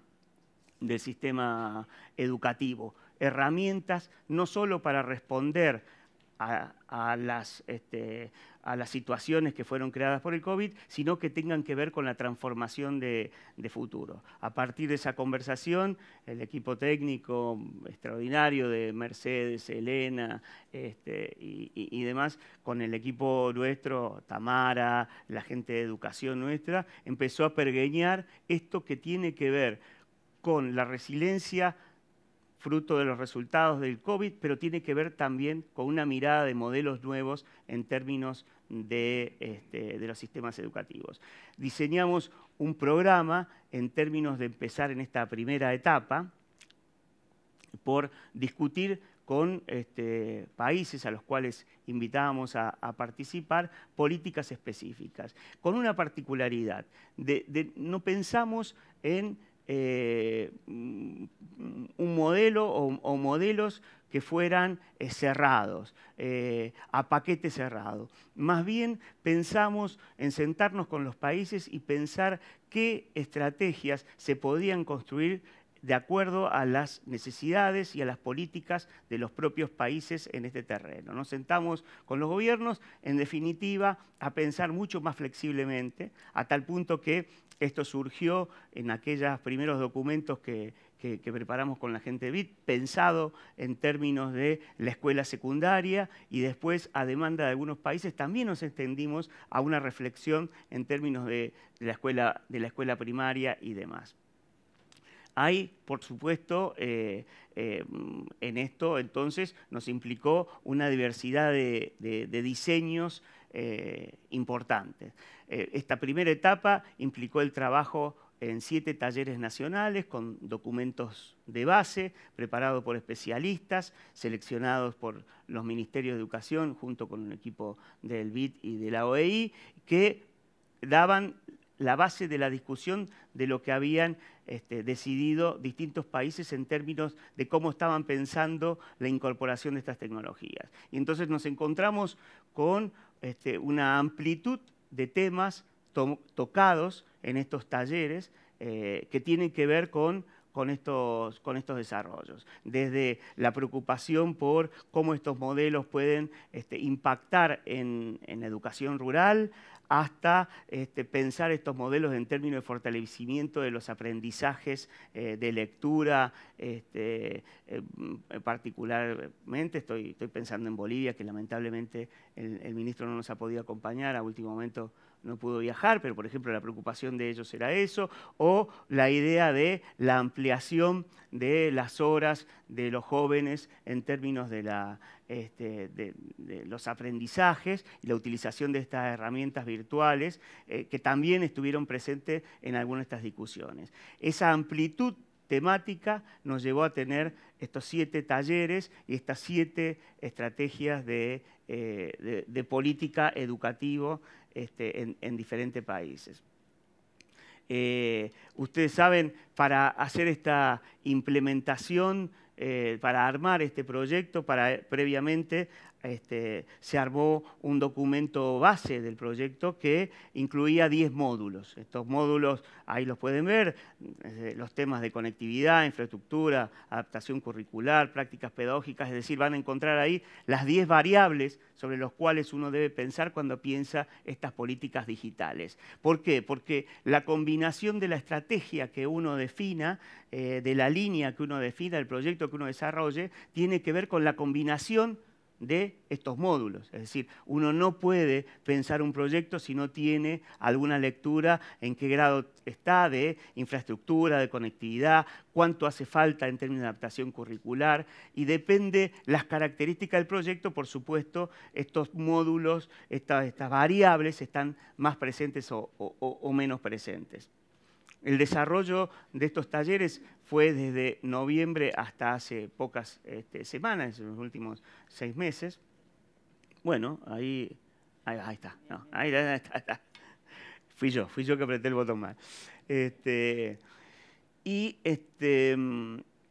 del sistema educativo. Herramientas no solo para responder a, las... Este, a las situaciones que fueron creadas por el COVID, sino que tengan que ver con la transformación de, futuro. A partir de esa conversación, el equipo técnico extraordinario de Mercedes, Elena este, y, y, demás, con el equipo nuestro, Tamara, la gente de educación nuestra, empezó a pergueñar esto que tiene que ver con la resiliencia fruto de los resultados del COVID, pero tiene que ver también con una mirada de modelos nuevos en términos este, de, los sistemas educativos. Diseñamos un programa en términos de empezar en esta primera etapa por discutir con este, países a los cuales invitábamos a, participar, políticas específicas, con una particularidad. de, no pensamos en eh, mm, un modelo o, modelos que fueran eh, cerrados, eh, a paquete cerrado. Más bien pensamos en sentarnos con los países y pensar qué estrategias se podían construir de acuerdo a las necesidades y a las políticas de los propios países en este terreno. Nos sentamos con los gobiernos, en definitiva, a pensar mucho más flexiblemente, a tal punto que esto surgió en aquellos primeros documentos que, preparamos con la gente BIT, pensado en términos de la escuela secundaria y después, a demanda de algunos países, también nos extendimos a una reflexión en términos de, la, escuela, de la escuela primaria y demás. Hay, por supuesto, eh, eh, en esto entonces nos implicó una diversidad de diseños eh, importantes. Eh, esta primera etapa implicó el trabajo en siete talleres nacionales con documentos de base, preparados por especialistas, seleccionados por los Ministerios de Educación junto con un equipo del BID y de la OEI, que daban la base de la discusión de lo que habían este, decidido distintos países en términos de cómo estaban pensando la incorporación de estas tecnologías. Y entonces nos encontramos con este, una amplitud de temas tocados en estos talleres eh, que tienen que ver con, estos, desarrollos. Desde la preocupación por cómo estos modelos pueden este, impactar en, en, educación rural, hasta este, pensar estos modelos en términos de fortalecimiento de los aprendizajes eh, de lectura, este, eh, particularmente estoy, pensando en Bolivia, que lamentablemente el, ministro no nos ha podido acompañar, a último momento no pudo viajar, pero por ejemplo la preocupación de ellos era eso, o la idea de la ampliación de las horas de los jóvenes en términos de, este, los aprendizajes y la utilización de estas herramientas virtuales eh, que también estuvieron presentes en algunas de estas discusiones. Esa amplitud temática nos llevó a tener estos siete talleres y estas siete estrategias de, eh, de política educativa este, en, diferentes países. Eh, ustedes saben, para hacer esta implementación, eh, para armar este proyecto, para, previamente este, se armó un documento base del proyecto que incluía 10 módulos. Estos módulos, ahí los pueden ver, eh, los temas de conectividad, infraestructura, adaptación curricular, prácticas pedagógicas, es decir, van a encontrar ahí las 10 variables sobre las cuales uno debe pensar cuando piensa estas políticas digitales. ¿Por qué? Porque la combinación de la estrategia que uno defina, eh, de la línea que uno defina, el proyecto que uno desarrolle, tiene que ver con la combinación de estos módulos. Es decir, uno no puede pensar un proyecto si no tiene alguna lectura en qué grado está de infraestructura, de conectividad, cuánto hace falta en términos de adaptación curricular y depende las características del proyecto, por supuesto, estos módulos, estas, variables están más presentes o menos presentes. El desarrollo de estos talleres fue desde noviembre hasta hace pocas este, semanas, en los últimos seis meses. Bueno, ahí, ahí, está, Fui yo, fui yo que apreté el botón mal. Este, y, este,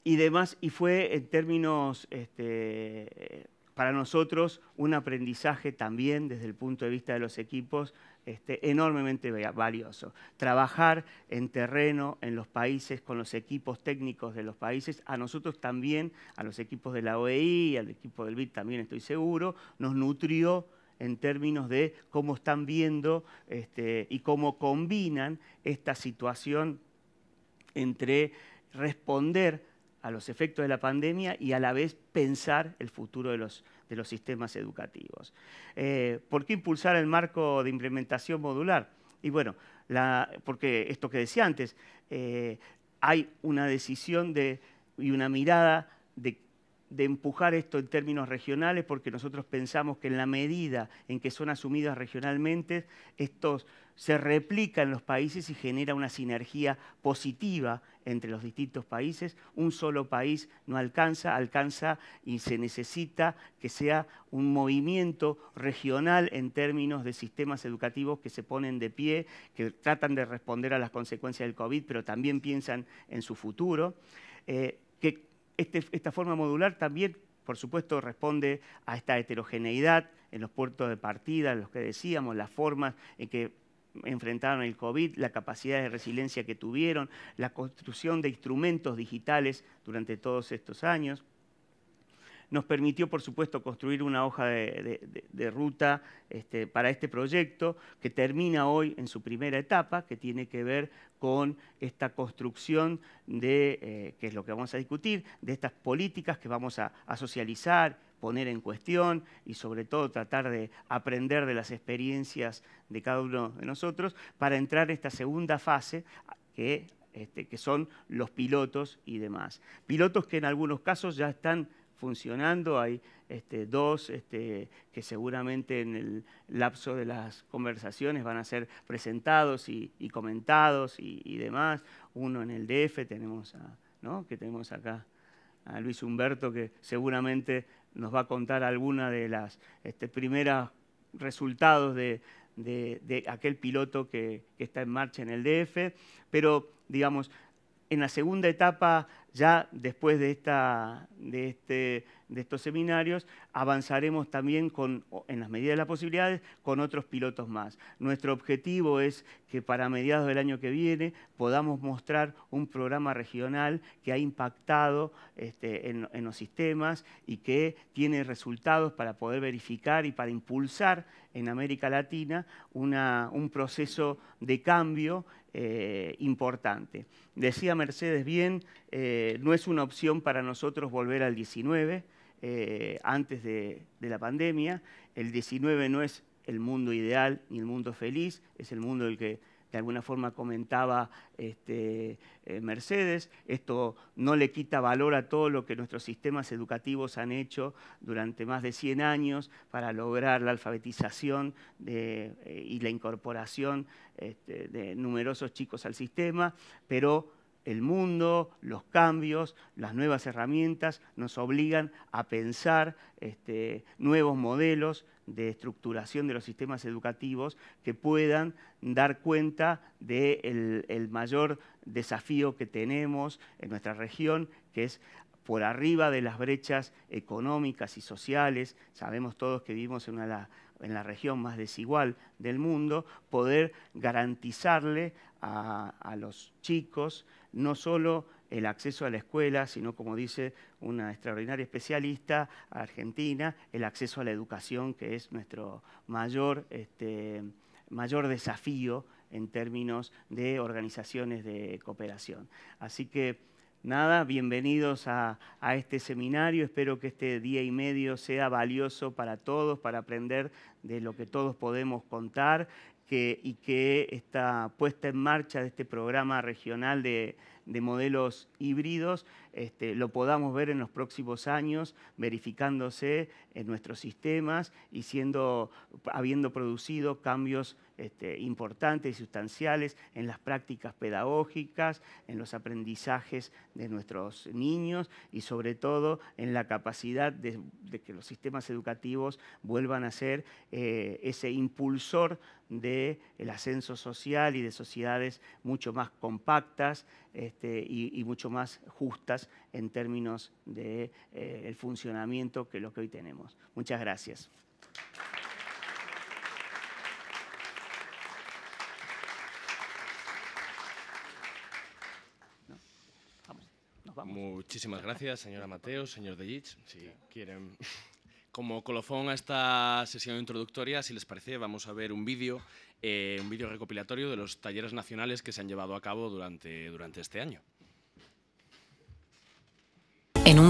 y demás, y fue en términos este, para nosotros un aprendizaje también desde el punto de vista de los equipos este, enormemente valioso. Trabajar en terreno, en los países, con los equipos técnicos de los países, a nosotros también, a los equipos de la OEI, al equipo del BID también estoy seguro, nos nutrió en términos de cómo están viendo este, y cómo combinan esta situación entre responder a los efectos de la pandemia y a la vez pensar el futuro de los, sistemas educativos. Eh, ¿Por qué impulsar el marco de implementación modular? Y bueno, porque esto que decía antes, eh, hay una decisión y una mirada de, de empujar esto en términos regionales porque nosotros pensamos que en la medida en que son asumidas regionalmente, estos se replica en los países y genera una sinergia positiva entre los distintos países. Un solo país no alcanza, alcanza y se necesita que sea un movimiento regional en términos de sistemas educativos que se ponen de pie, que tratan de responder a las consecuencias del COVID, pero también piensan en su futuro. Eh, que este, esta forma modular también, por supuesto, responde a esta heterogeneidad en los puertos de partida, en los que decíamos, las formas en que enfrentaron el COVID, la capacidad de resiliencia que tuvieron, la construcción de instrumentos digitales durante todos estos años. Nos permitió, por supuesto, construir una hoja de, ruta este, para este proyecto que termina hoy en su primera etapa, que tiene que ver con esta construcción de, eh, que es lo que vamos a discutir, de estas políticas que vamos a socializar, poner en cuestión y sobre todo tratar de aprender de las experiencias de cada uno de nosotros para entrar en esta segunda fase que, este, que son los pilotos y demás. Pilotos que en algunos casos ya están funcionando. Hay este, dos este, que seguramente en el lapso de las conversaciones van a ser presentados y, comentados y, demás. Uno en el DF tenemos que tenemos acá a Luis Humberto, que seguramente nos va a contar alguna de las este, primeras resultados de, aquel piloto que, que, está en marcha en el DF, pero digamos, en la segunda etapa, ya después de, esta, de, este, de estos seminarios, avanzaremos también con, en las medidas de las posibilidades con otros pilotos más. Nuestro objetivo es que para mediados del año que viene podamos mostrar un programa regional que ha impactado este, en, los sistemas y que tiene resultados para poder verificar y para impulsar en América Latina un proceso de cambio eh, importante. Decía Mercedes bien, eh, no es una opción para nosotros volver al 19 eh, antes de, de, la pandemia. El 19 no es el mundo ideal ni el mundo feliz, es el mundo del que de alguna forma comentaba este, eh, Mercedes. Esto no le quita valor a todo lo que nuestros sistemas educativos han hecho durante más de 100 años para lograr la alfabetización eh, y la incorporación este, de numerosos chicos al sistema, pero el mundo, los cambios, las nuevas herramientas nos obligan a pensar este, nuevos modelos de estructuración de los sistemas educativos que puedan dar cuenta del mayor desafío que tenemos en nuestra región, que es por arriba de las brechas económicas y sociales, sabemos todos que vivimos en, la región más desigual del mundo, poder garantizarle a, a los chicos, no solo el acceso a la escuela, sino como dice una extraordinaria especialista argentina, el acceso a la educación, que es nuestro mayor, este, desafío en términos de organizaciones de cooperación. Así que nada, bienvenidos a, este seminario. Espero que este día y medio sea valioso para todos, para aprender de lo que todos podemos contar y que está puesta en marcha de este programa regional de modelos híbridos este, lo podamos ver en los próximos años, verificándose en nuestros sistemas y siendo, habiendo producido cambios este, importantes y sustanciales en las prácticas pedagógicas, en los aprendizajes de nuestros niños y sobre todo en la capacidad de, que los sistemas educativos vuelvan a ser eh, ese impulsor del ascenso social y de sociedades mucho más compactas este, y mucho más justas en términos del de, eh, funcionamiento que lo que hoy tenemos. Muchas gracias. Muchísimas gracias, señora Mateo, señor deich Si quieren, como colofón a esta sesión introductoria, si les parece, vamos a ver un vídeo, eh, un vídeo recopilatorio de los talleres nacionales que se han llevado a cabo durante, durante este año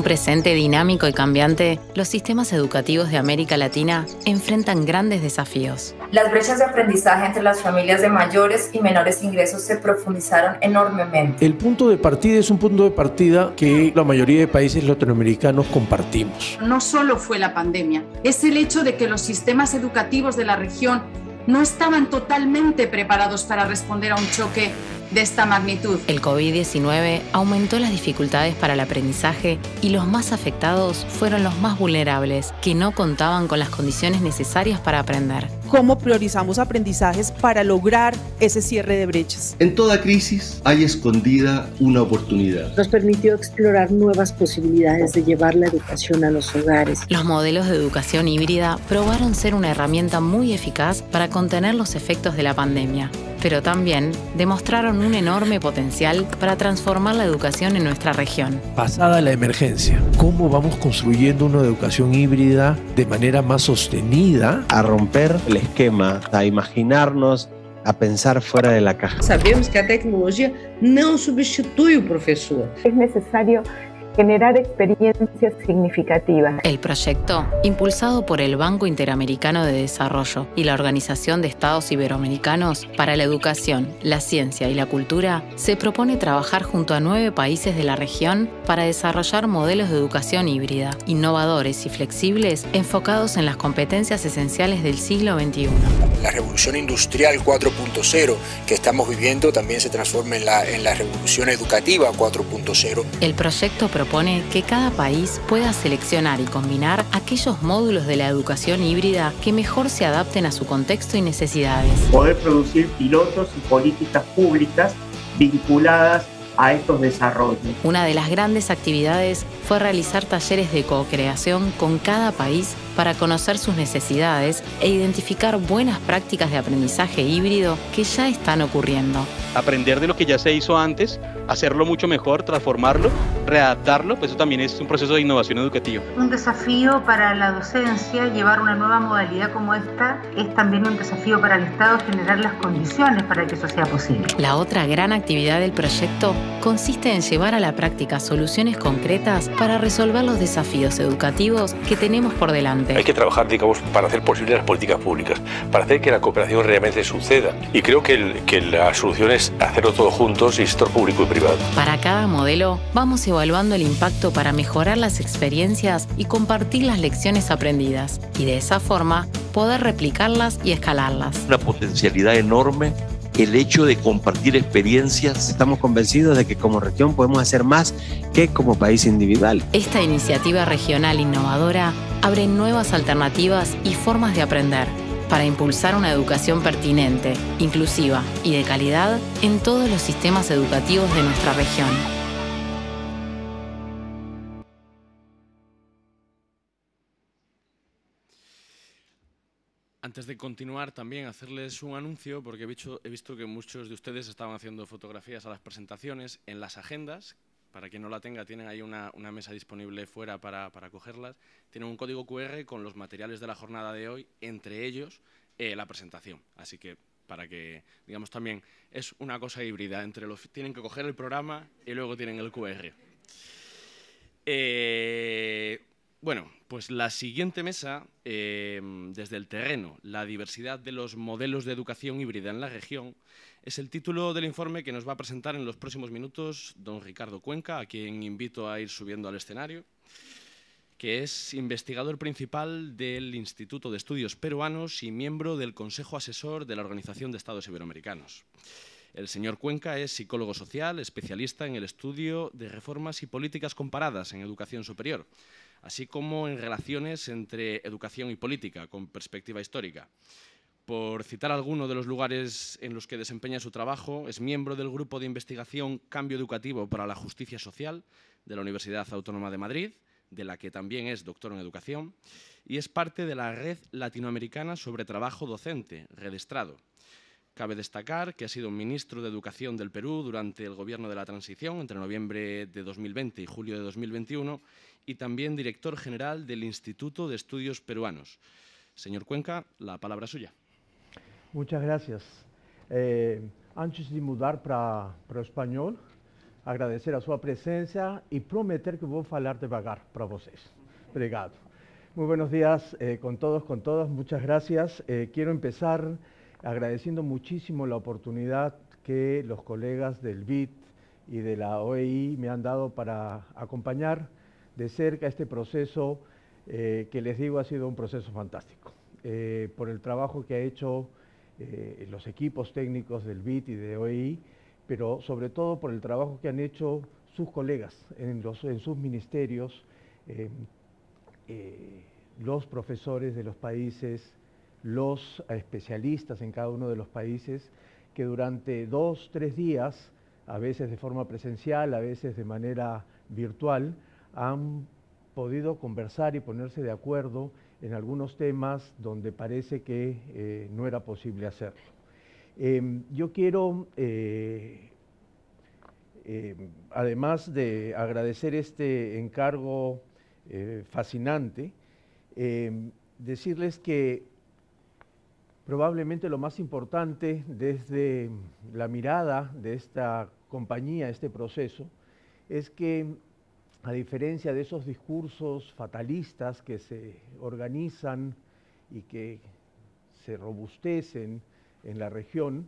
presente dinámico y cambiante, los sistemas educativos de América Latina enfrentan grandes desafíos. Las brechas de aprendizaje entre las familias de mayores y menores ingresos se profundizaron enormemente. El punto de partida es un punto de partida que la mayoría de países latinoamericanos compartimos. No solo fue la pandemia, es el hecho de que los sistemas educativos de la región no estaban totalmente preparados para responder a un choque de esta magnitud. El COVID-19 aumentó las dificultades para el aprendizaje y los más afectados fueron los más vulnerables, que no contaban con las condiciones necesarias para aprender cómo priorizamos aprendizajes para lograr ese cierre de brechas. En toda crisis hay escondida una oportunidad. Nos permitió explorar nuevas posibilidades de llevar la educación a los hogares. Los modelos de educación híbrida probaron ser una herramienta muy eficaz para contener los efectos de la pandemia pero también demostraron un enorme potencial para transformar la educación en nuestra región. Pasada la emergencia, ¿cómo vamos construyendo una educación híbrida de manera más sostenida? A romper esquema, a imaginarnos, a pensar fuera de la caja. Sabemos que la tecnología no sustituye al profesor. Es necesario generar experiencias significativas. El proyecto, impulsado por el Banco Interamericano de Desarrollo y la Organización de Estados Iberoamericanos para la Educación, la Ciencia y la Cultura, se propone trabajar junto a nueve países de la región para desarrollar modelos de educación híbrida, innovadores y flexibles enfocados en las competencias esenciales del siglo XXI. La revolución industrial 4.0 que estamos viviendo también se transforma en la, en la revolución educativa 4.0. El proyecto propone que cada país pueda seleccionar y combinar aquellos módulos de la educación híbrida que mejor se adapten a su contexto y necesidades. Poder producir pilotos y políticas públicas vinculadas a estos desarrollos. Una de las grandes actividades fue realizar talleres de co-creación con cada país para conocer sus necesidades e identificar buenas prácticas de aprendizaje híbrido que ya están ocurriendo. Aprender de lo que ya se hizo antes hacerlo mucho mejor, transformarlo, readaptarlo, pues eso también es un proceso de innovación educativa. Un desafío para la docencia, llevar una nueva modalidad como esta, es también un desafío para el Estado generar las condiciones para que eso sea posible. La otra gran actividad del proyecto consiste en llevar a la práctica soluciones concretas para resolver los desafíos educativos que tenemos por delante. Hay que trabajar, digamos, para hacer posibles las políticas públicas, para hacer que la cooperación realmente suceda. Y creo que, que la solución es hacerlo todo juntos, y sector público y para cada modelo vamos evaluando el impacto para mejorar las experiencias y compartir las lecciones aprendidas y de esa forma poder replicarlas y escalarlas. Una potencialidad enorme el hecho de compartir experiencias. Estamos convencidos de que como región podemos hacer más que como país individual. Esta iniciativa regional innovadora abre nuevas alternativas y formas de aprender para impulsar una educación pertinente, inclusiva y de calidad en todos los sistemas educativos de nuestra región. Antes de continuar, también hacerles un anuncio, porque he visto, que muchos de ustedes estaban haciendo fotografías a las presentaciones en las agendas para quien no la tenga, tienen ahí una, mesa disponible fuera para, cogerlas. Tienen un código QR con los materiales de la jornada de hoy, entre ellos eh, la presentación. Así que para que, digamos, también es una cosa híbrida. entre los Tienen que coger el programa y luego tienen el QR. Eh, bueno, pues la siguiente mesa, eh, desde el terreno, la diversidad de los modelos de educación híbrida en la región, es el título del informe que nos va a presentar en los próximos minutos don Ricardo Cuenca, a quien invito a ir subiendo al escenario, que es investigador principal del Instituto de Estudios Peruanos y miembro del Consejo Asesor de la Organización de Estados Iberoamericanos. El señor Cuenca es psicólogo social, especialista en el estudio de reformas y políticas comparadas en educación superior, así como en relaciones entre educación y política, con perspectiva histórica. Por citar alguno de los lugares en los que desempeña su trabajo, es miembro del Grupo de Investigación Cambio Educativo para la Justicia Social de la Universidad Autónoma de Madrid, de la que también es doctor en Educación, y es parte de la Red Latinoamericana sobre Trabajo Docente, Redestrado. Cabe destacar que ha sido ministro de Educación del Perú durante el gobierno de la transición entre noviembre de 2020 y julio de 2021 y también director general del Instituto de Estudios Peruanos. Señor Cuenca, la palabra suya. Muchas gracias. Eh, antes de mudar para español, agradecer a su presencia y prometer que voy a hablar devagar para ustedes. Obrigado. Muy buenos días eh, con todos, con todas. Muchas gracias. Eh, quiero empezar agradeciendo muchísimo la oportunidad que los colegas del BIT y de la OEI me han dado para acompañar de cerca este proceso que les digo ha sido un proceso fantástico. por el trabajo que ha hecho eh, los equipos técnicos del BIT y de OEI, pero sobre todo por el trabajo que han hecho sus colegas en, sus ministerios, eh, eh, los profesores de los países, los especialistas en cada uno de los países, que durante dos, tres días, a veces de forma presencial, a veces de manera virtual, han podido conversar y ponerse de acuerdo en algunos temas donde parece que eh, no era posible hacerlo. Em, yo quiero, eh, em, además de agradecer este encargo eh, fascinante, em, decirles que probablemente lo más importante desde la mirada de esta compañía, este proceso, es que a diferencia de esos discursos fatalistas que se organizan y que se robustecen en la región,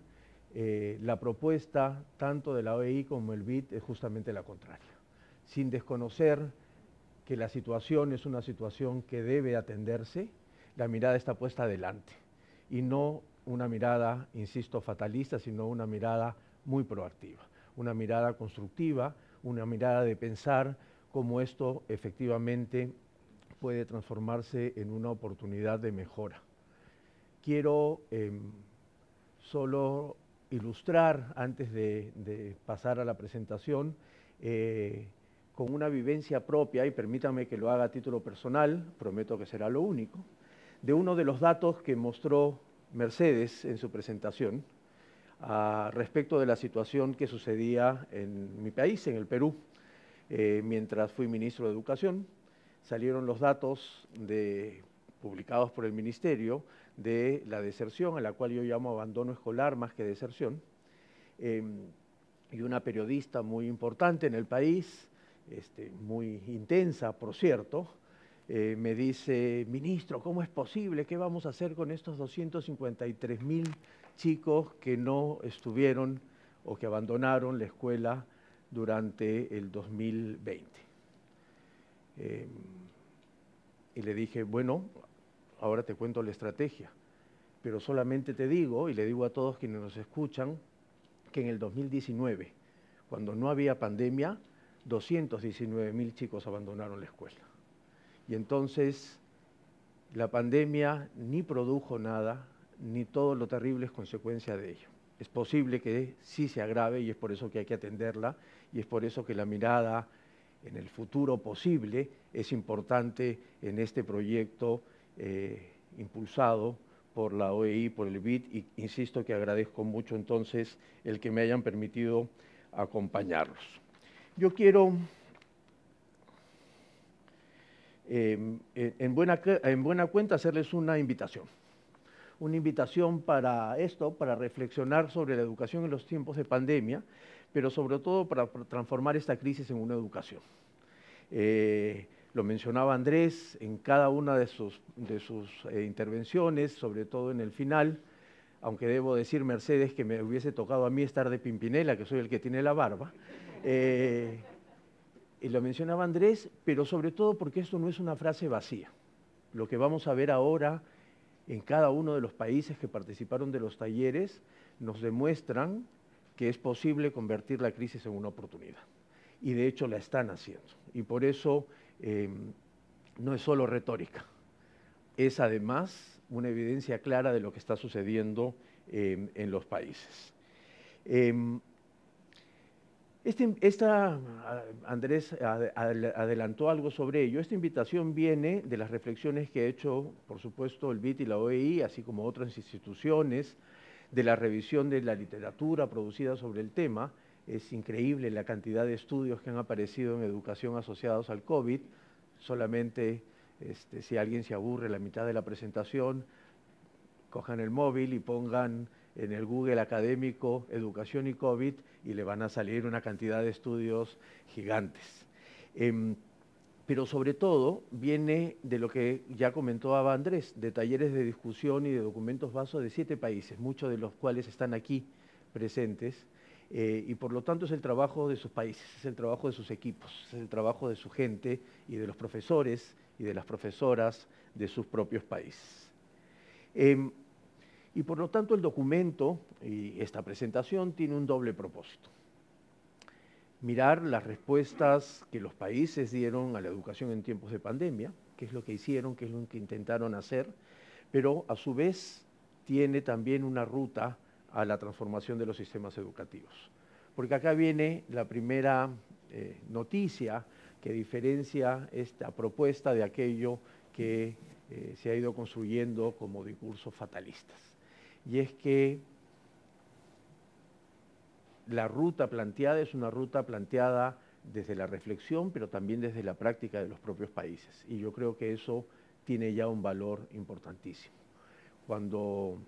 eh, la propuesta tanto de la OEI como el BID es justamente la contraria, sin desconocer que la situación es una situación que debe atenderse, la mirada está puesta adelante y no una mirada, insisto, fatalista, sino una mirada muy proactiva, una mirada constructiva, una mirada de pensar cómo esto efectivamente puede transformarse en una oportunidad de mejora. Quiero em, solo ilustrar, antes de, pasar a la presentación, eh, con una vivencia propia, y permítame que lo haga a título personal, prometo que será lo único, de uno de los datos que mostró Mercedes en su presentación ah, respecto de la situación que sucedía en mi país, en el Perú. Eh, mientras fui ministro de Educación. Salieron los datos publicados por el ministerio de la deserción, a la cual yo llamo abandono escolar más que deserción. Em, y una periodista muy importante en el país, este, muy intensa, por cierto, eh, me dice, ministro, ¿cómo es posible? ¿Qué vamos a hacer con estos 253 mil chicos que no estuvieron o que abandonaron la escuela durante el 2020. Em, y le dije, bueno, ahora te cuento la estrategia, pero solamente te digo, y le digo a todos quienes nos escuchan, que en el 2019, cuando no había pandemia, 219 mil chicos abandonaron la escuela. Y entonces la pandemia ni produjo nada, ni todo lo terrible es consecuencia de ello es posible que sí se agrave y es por eso que hay que atenderla y es por eso que la mirada en el futuro posible es importante en este proyecto eh, impulsado por la OEI, por el BID, y insisto que agradezco mucho entonces el que me hayan permitido acompañarlos. Yo quiero, em, en buena cuenta, hacerles una invitación una invitación para esto, para reflexionar sobre la educación en los tiempos de pandemia, pero sobre todo para transformar esta crisis en una educación. Eh, lo mencionaba Andrés en cada una de sus, de sus eh, intervenciones, sobre todo en el final, aunque debo decir, Mercedes, que me hubiese tocado a mí estar de Pimpinela, que soy el que tiene la barba. Eh, y lo mencionaba Andrés, pero sobre todo porque esto no es una frase vacía. Lo que vamos a ver ahora en cada uno de los países que participaron de los talleres nos demuestran que es posible convertir la crisis en una oportunidad. Y de hecho la están haciendo. Y por eso em, no es solo retórica, es además una evidencia clara de lo que está sucediendo em, en los países. Em, este esta, ah, Andrés adelantó algo sobre ello. Esta invitación viene de las reflexiones que ha hecho, por supuesto, el BIT y la OEI, así como otras instituciones, de la revisión de la literatura producida sobre el tema. Es increíble la cantidad de estudios que han aparecido en educación asociados al COVID. Solamente este, si alguien se aburre la mitad de la presentación, cojan el móvil y pongan en el Google académico, educación y COVID, y le van a salir una cantidad de estudios gigantes. Em, pero sobre todo viene de lo que ya comentó Ava Andrés, de talleres de discusión y de documentos vasos de siete países, muchos de los cuales están aquí presentes, eh, y por lo tanto es el trabajo de sus países, es el trabajo de sus equipos, es el trabajo de su gente y de los profesores y de las profesoras de sus propios países. Em, y por lo tanto el documento y esta presentación tiene un doble propósito. Mirar las respuestas que los países dieron a la educación en tiempos de pandemia, qué es lo que hicieron, qué es lo que intentaron hacer, pero a su vez tiene también una ruta a la transformación de los sistemas educativos. Porque acá viene la primera eh, noticia que diferencia esta propuesta de aquello que eh, se ha ido construyendo como discursos fatalistas y es que la ruta planteada es una ruta planteada desde la reflexión, pero también desde la práctica de los propios países. Y yo creo que eso tiene ya un valor importantísimo. Cuando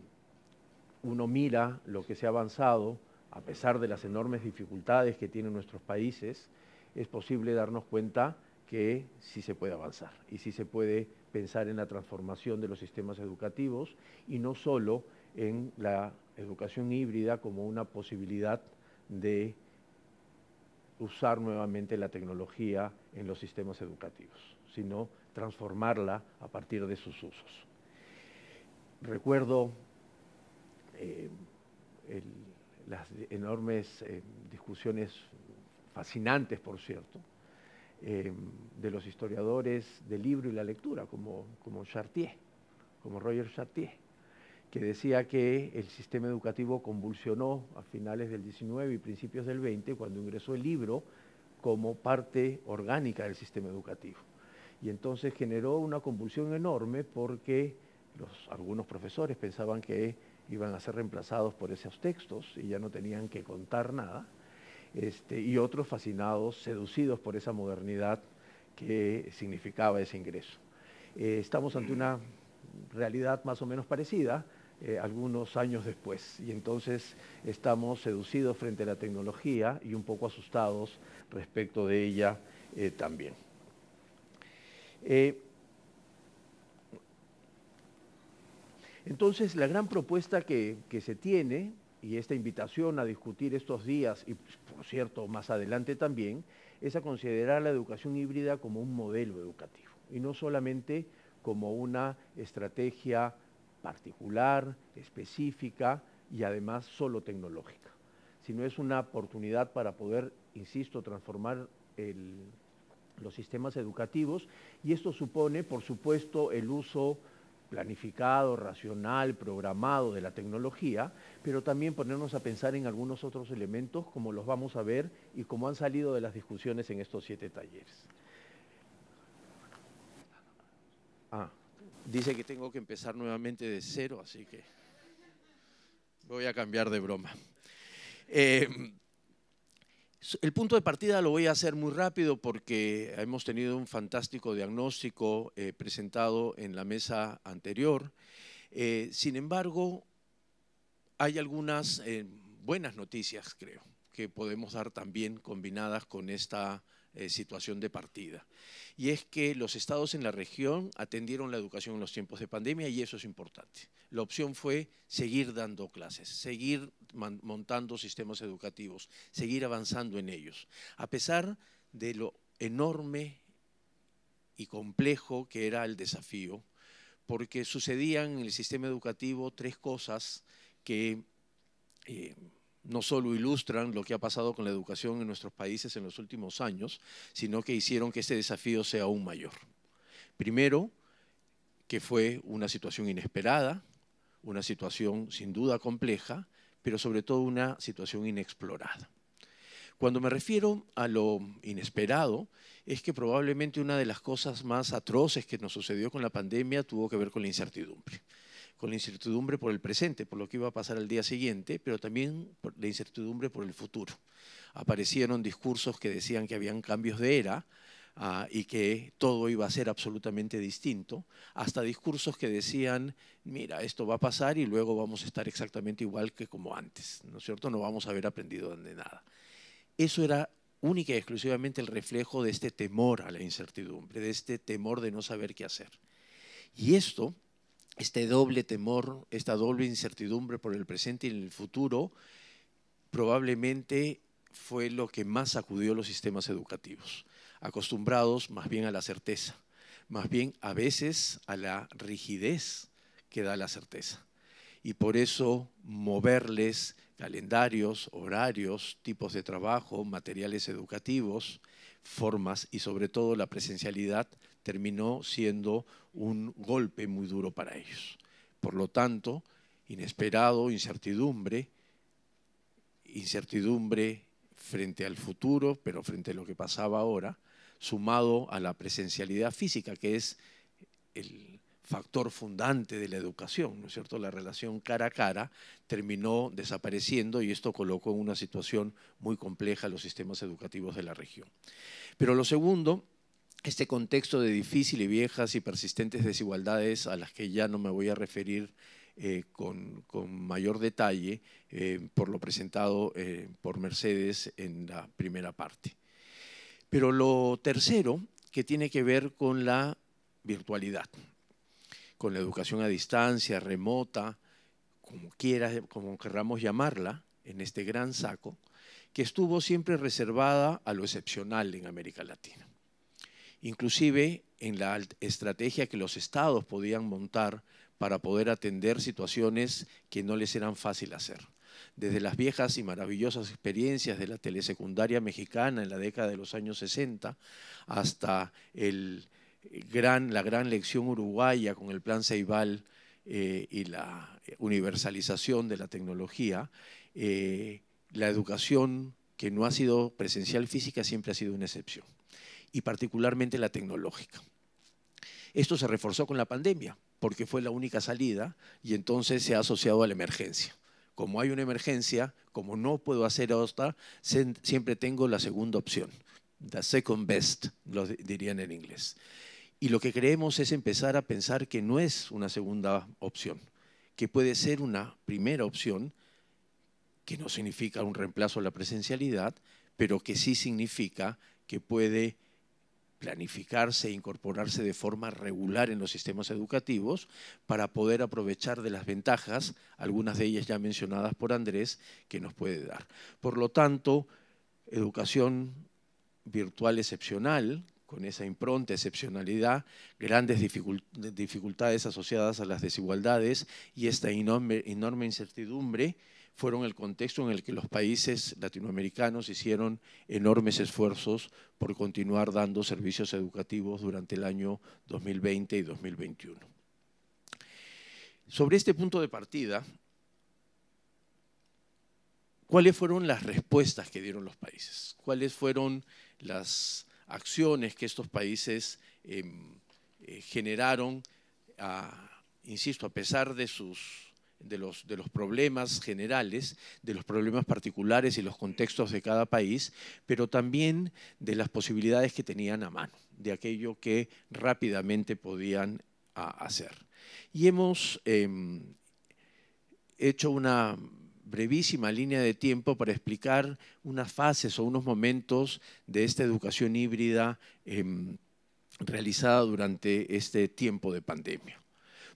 uno mira lo que se ha avanzado, a pesar de las enormes dificultades que tienen nuestros países, es posible darnos cuenta que sí se puede avanzar y sí se puede pensar en la transformación de los sistemas educativos y no solo en la educación híbrida como una posibilidad de usar nuevamente la tecnología en los sistemas educativos, sino transformarla a partir de sus usos. Recuerdo eh, las enormes eh, discusiones fascinantes, por cierto, eh, de los historiadores del libro y la lectura, como Chartier, como Roger Chartier decía que el sistema educativo convulsionó a finales del 19 y principios del 20 cuando ingresó el libro como parte orgánica del sistema educativo. Y entonces generó una convulsión enorme porque algunos profesores pensaban que iban a ser reemplazados por esos textos y ya no tenían que contar nada, este, y otros fascinados, seducidos por esa modernidad que significaba ese ingreso. Eh, estamos ante una realidad más o menos parecida, eh, algunos años después. Y entonces estamos seducidos frente a la tecnología y un poco asustados respecto de ella eh, también. Eh, entonces, la gran propuesta que se tiene y esta invitación a discutir estos días, y por cierto, más adelante también, es a considerar la educación híbrida como un modelo educativo y no solamente como una estrategia particular, específica y además solo tecnológica, sino es una oportunidad para poder, insisto, transformar los sistemas educativos y esto supone, por supuesto, el uso planificado, racional, programado de la tecnología, pero también ponernos a pensar en algunos otros elementos como los vamos a ver y como han salido de las discusiones en estos siete talleres. Ah dice que tengo que empezar nuevamente de cero, así que voy a cambiar de broma. Eh, el punto de partida lo voy a hacer muy rápido porque hemos tenido un fantástico diagnóstico eh, presentado en la mesa anterior. Eh, sin embargo, hay algunas buenas noticias, creo, que podemos dar también combinadas con esta eh, situación de partida. Y es que los estados en la región atendieron la educación en los tiempos de pandemia y eso es importante. La opción fue seguir dando clases, seguir montando sistemas educativos, seguir avanzando en ellos, a pesar de lo enorme y complejo que era el desafío, porque sucedían en el sistema educativo tres cosas que eh, no solo ilustran lo que ha pasado con la educación en nuestros países en los últimos años, sino que hicieron que este desafío sea aún mayor. Primero, que fue una situación inesperada, una situación sin duda compleja, pero sobre todo una situación inexplorada. Cuando me refiero a lo inesperado, es que probablemente una de las cosas más atroces que nos sucedió con la pandemia tuvo que ver con la incertidumbre con la incertidumbre por el presente, por lo que iba a pasar al día siguiente, pero también por la incertidumbre por el futuro. Aparecieron discursos que decían que habían cambios de era ah, y que todo iba a ser absolutamente distinto, hasta discursos que decían, mira, esto va a pasar y luego vamos a estar exactamente igual que como antes, ¿no es cierto? No vamos a haber aprendido de nada. Eso era única y exclusivamente el reflejo de este temor a la incertidumbre, de este temor de no saber qué hacer. Y esto este doble temor, esta doble incertidumbre por el presente y el futuro, probablemente fue lo que más sacudió los sistemas educativos, acostumbrados más bien a la certeza, más bien a veces a la rigidez que da la certeza. Y por eso moverles calendarios, horarios, tipos de trabajo, materiales educativos, formas y sobre todo la presencialidad terminó siendo un golpe muy duro para ellos. Por lo tanto, inesperado, incertidumbre, incertidumbre frente al futuro, pero frente a lo que pasaba ahora, sumado a la presencialidad física, que es el factor fundante de la educación, ¿no es cierto? La relación cara a cara terminó desapareciendo y esto colocó en una situación muy compleja los sistemas educativos de la región. Pero lo segundo este contexto de difíciles, y viejas y persistentes desigualdades a las que ya no me voy a referir eh, con, mayor detalle eh, por lo presentado eh, por Mercedes en la primera parte. Pero lo tercero, que tiene que ver con la virtualidad, con la educación a distancia, remota, como, quiera, como querramos llamarla, en este gran saco, que estuvo siempre reservada a lo excepcional en América Latina inclusive en la estrategia que los estados podían montar para poder atender situaciones que no les eran fácil hacer. Desde las viejas y maravillosas experiencias de la telesecundaria mexicana en la década de los años 60 hasta gran, la gran lección uruguaya con el plan Ceibal eh, y la universalización de la tecnología, eh, la educación que no ha sido presencial física siempre ha sido una excepción y particularmente la tecnológica. Esto se reforzó con la pandemia porque fue la única salida y entonces se ha asociado a la emergencia. Como hay una emergencia, como no puedo hacer otra, siempre tengo la segunda opción, the second best, lo dirían en inglés. Y lo que creemos es empezar a pensar que no es una segunda opción, que puede ser una primera opción, que no significa un reemplazo a la presencialidad, pero que sí significa que puede planificarse e incorporarse de forma regular en los sistemas educativos para poder aprovechar de las ventajas, algunas de ellas ya mencionadas por Andrés, que nos puede dar. Por lo tanto, educación virtual excepcional, con esa impronta, excepcionalidad, grandes dificultades asociadas a las desigualdades y esta enorme, incertidumbre fueron el contexto en el que los países latinoamericanos hicieron enormes esfuerzos por continuar dando servicios educativos durante el año 2020 y 2021. Sobre este punto de partida, ¿cuáles fueron las respuestas que dieron los países? ¿Cuáles fueron las acciones que estos países em, eh, generaron, insisto, a pesar de sus de los, problemas generales, de los problemas particulares y los contextos de cada país, pero también de las posibilidades que tenían a mano, de aquello que rápidamente podían hacer. Y hemos em, hecho una brevísima línea de tiempo para explicar unas fases o unos momentos de esta educación híbrida em, realizada durante este tiempo de pandemia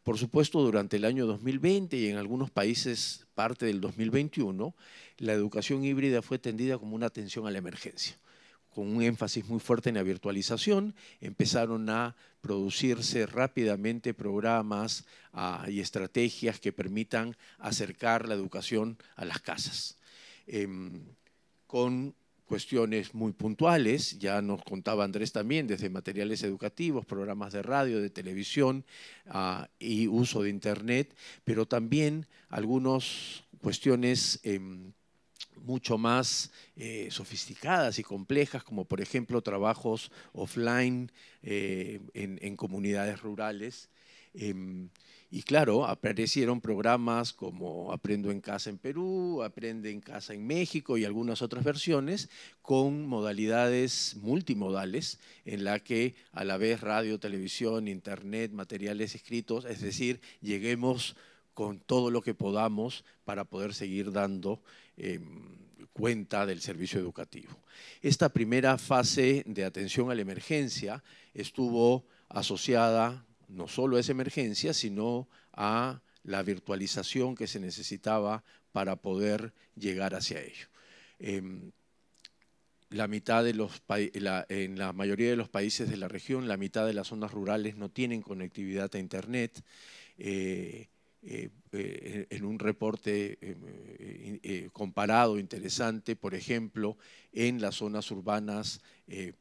por supuesto, durante el año 2020 y en algunos países parte del 2021, la educación híbrida fue tendida como una atención a la emergencia con un énfasis muy fuerte en la virtualización, empezaron a producirse rápidamente programas ah, y estrategias que permitan acercar la educación a las casas, em, con cuestiones muy puntuales, ya nos contaba Andrés también, desde materiales educativos, programas de radio, de televisión ah, y uso de Internet, pero también algunas cuestiones em, mucho más eh, sofisticadas y complejas, como por ejemplo trabajos offline eh, en, en, comunidades rurales. Em, y claro, aparecieron programas como Aprendo en casa en Perú, Aprende en casa en México y algunas otras versiones con modalidades multimodales en la que a la vez radio, televisión, internet, materiales escritos, es decir, lleguemos con todo lo que podamos para poder seguir dando eh, cuenta del servicio educativo. Esta primera fase de atención a la emergencia estuvo asociada no solo a esa emergencia, sino a la virtualización que se necesitaba para poder llegar hacia ello. Em, la mitad de los en la mayoría de los países de la región, la mitad de las zonas rurales no tienen conectividad a Internet. Eh, eh, eh, en un reporte em, eh, comparado interesante, por ejemplo, en las zonas urbanas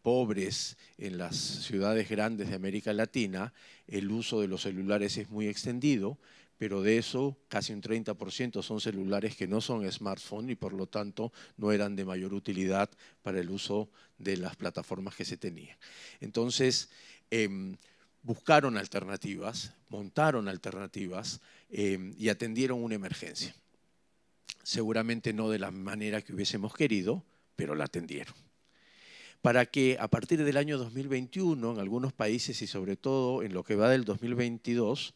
pobres, en las ciudades grandes de América Latina, el uso de los celulares es muy extendido, pero de eso casi un 30% son celulares que no son smartphone y por lo tanto no eran de mayor utilidad para el uso de las plataformas que se tenían. Entonces, em, buscaron alternativas, montaron alternativas, Em, y atendieron una emergencia. Seguramente no de la manera que hubiésemos querido, pero la atendieron. Para que a partir del año 2021, en algunos países y sobre todo en lo que va del 2022,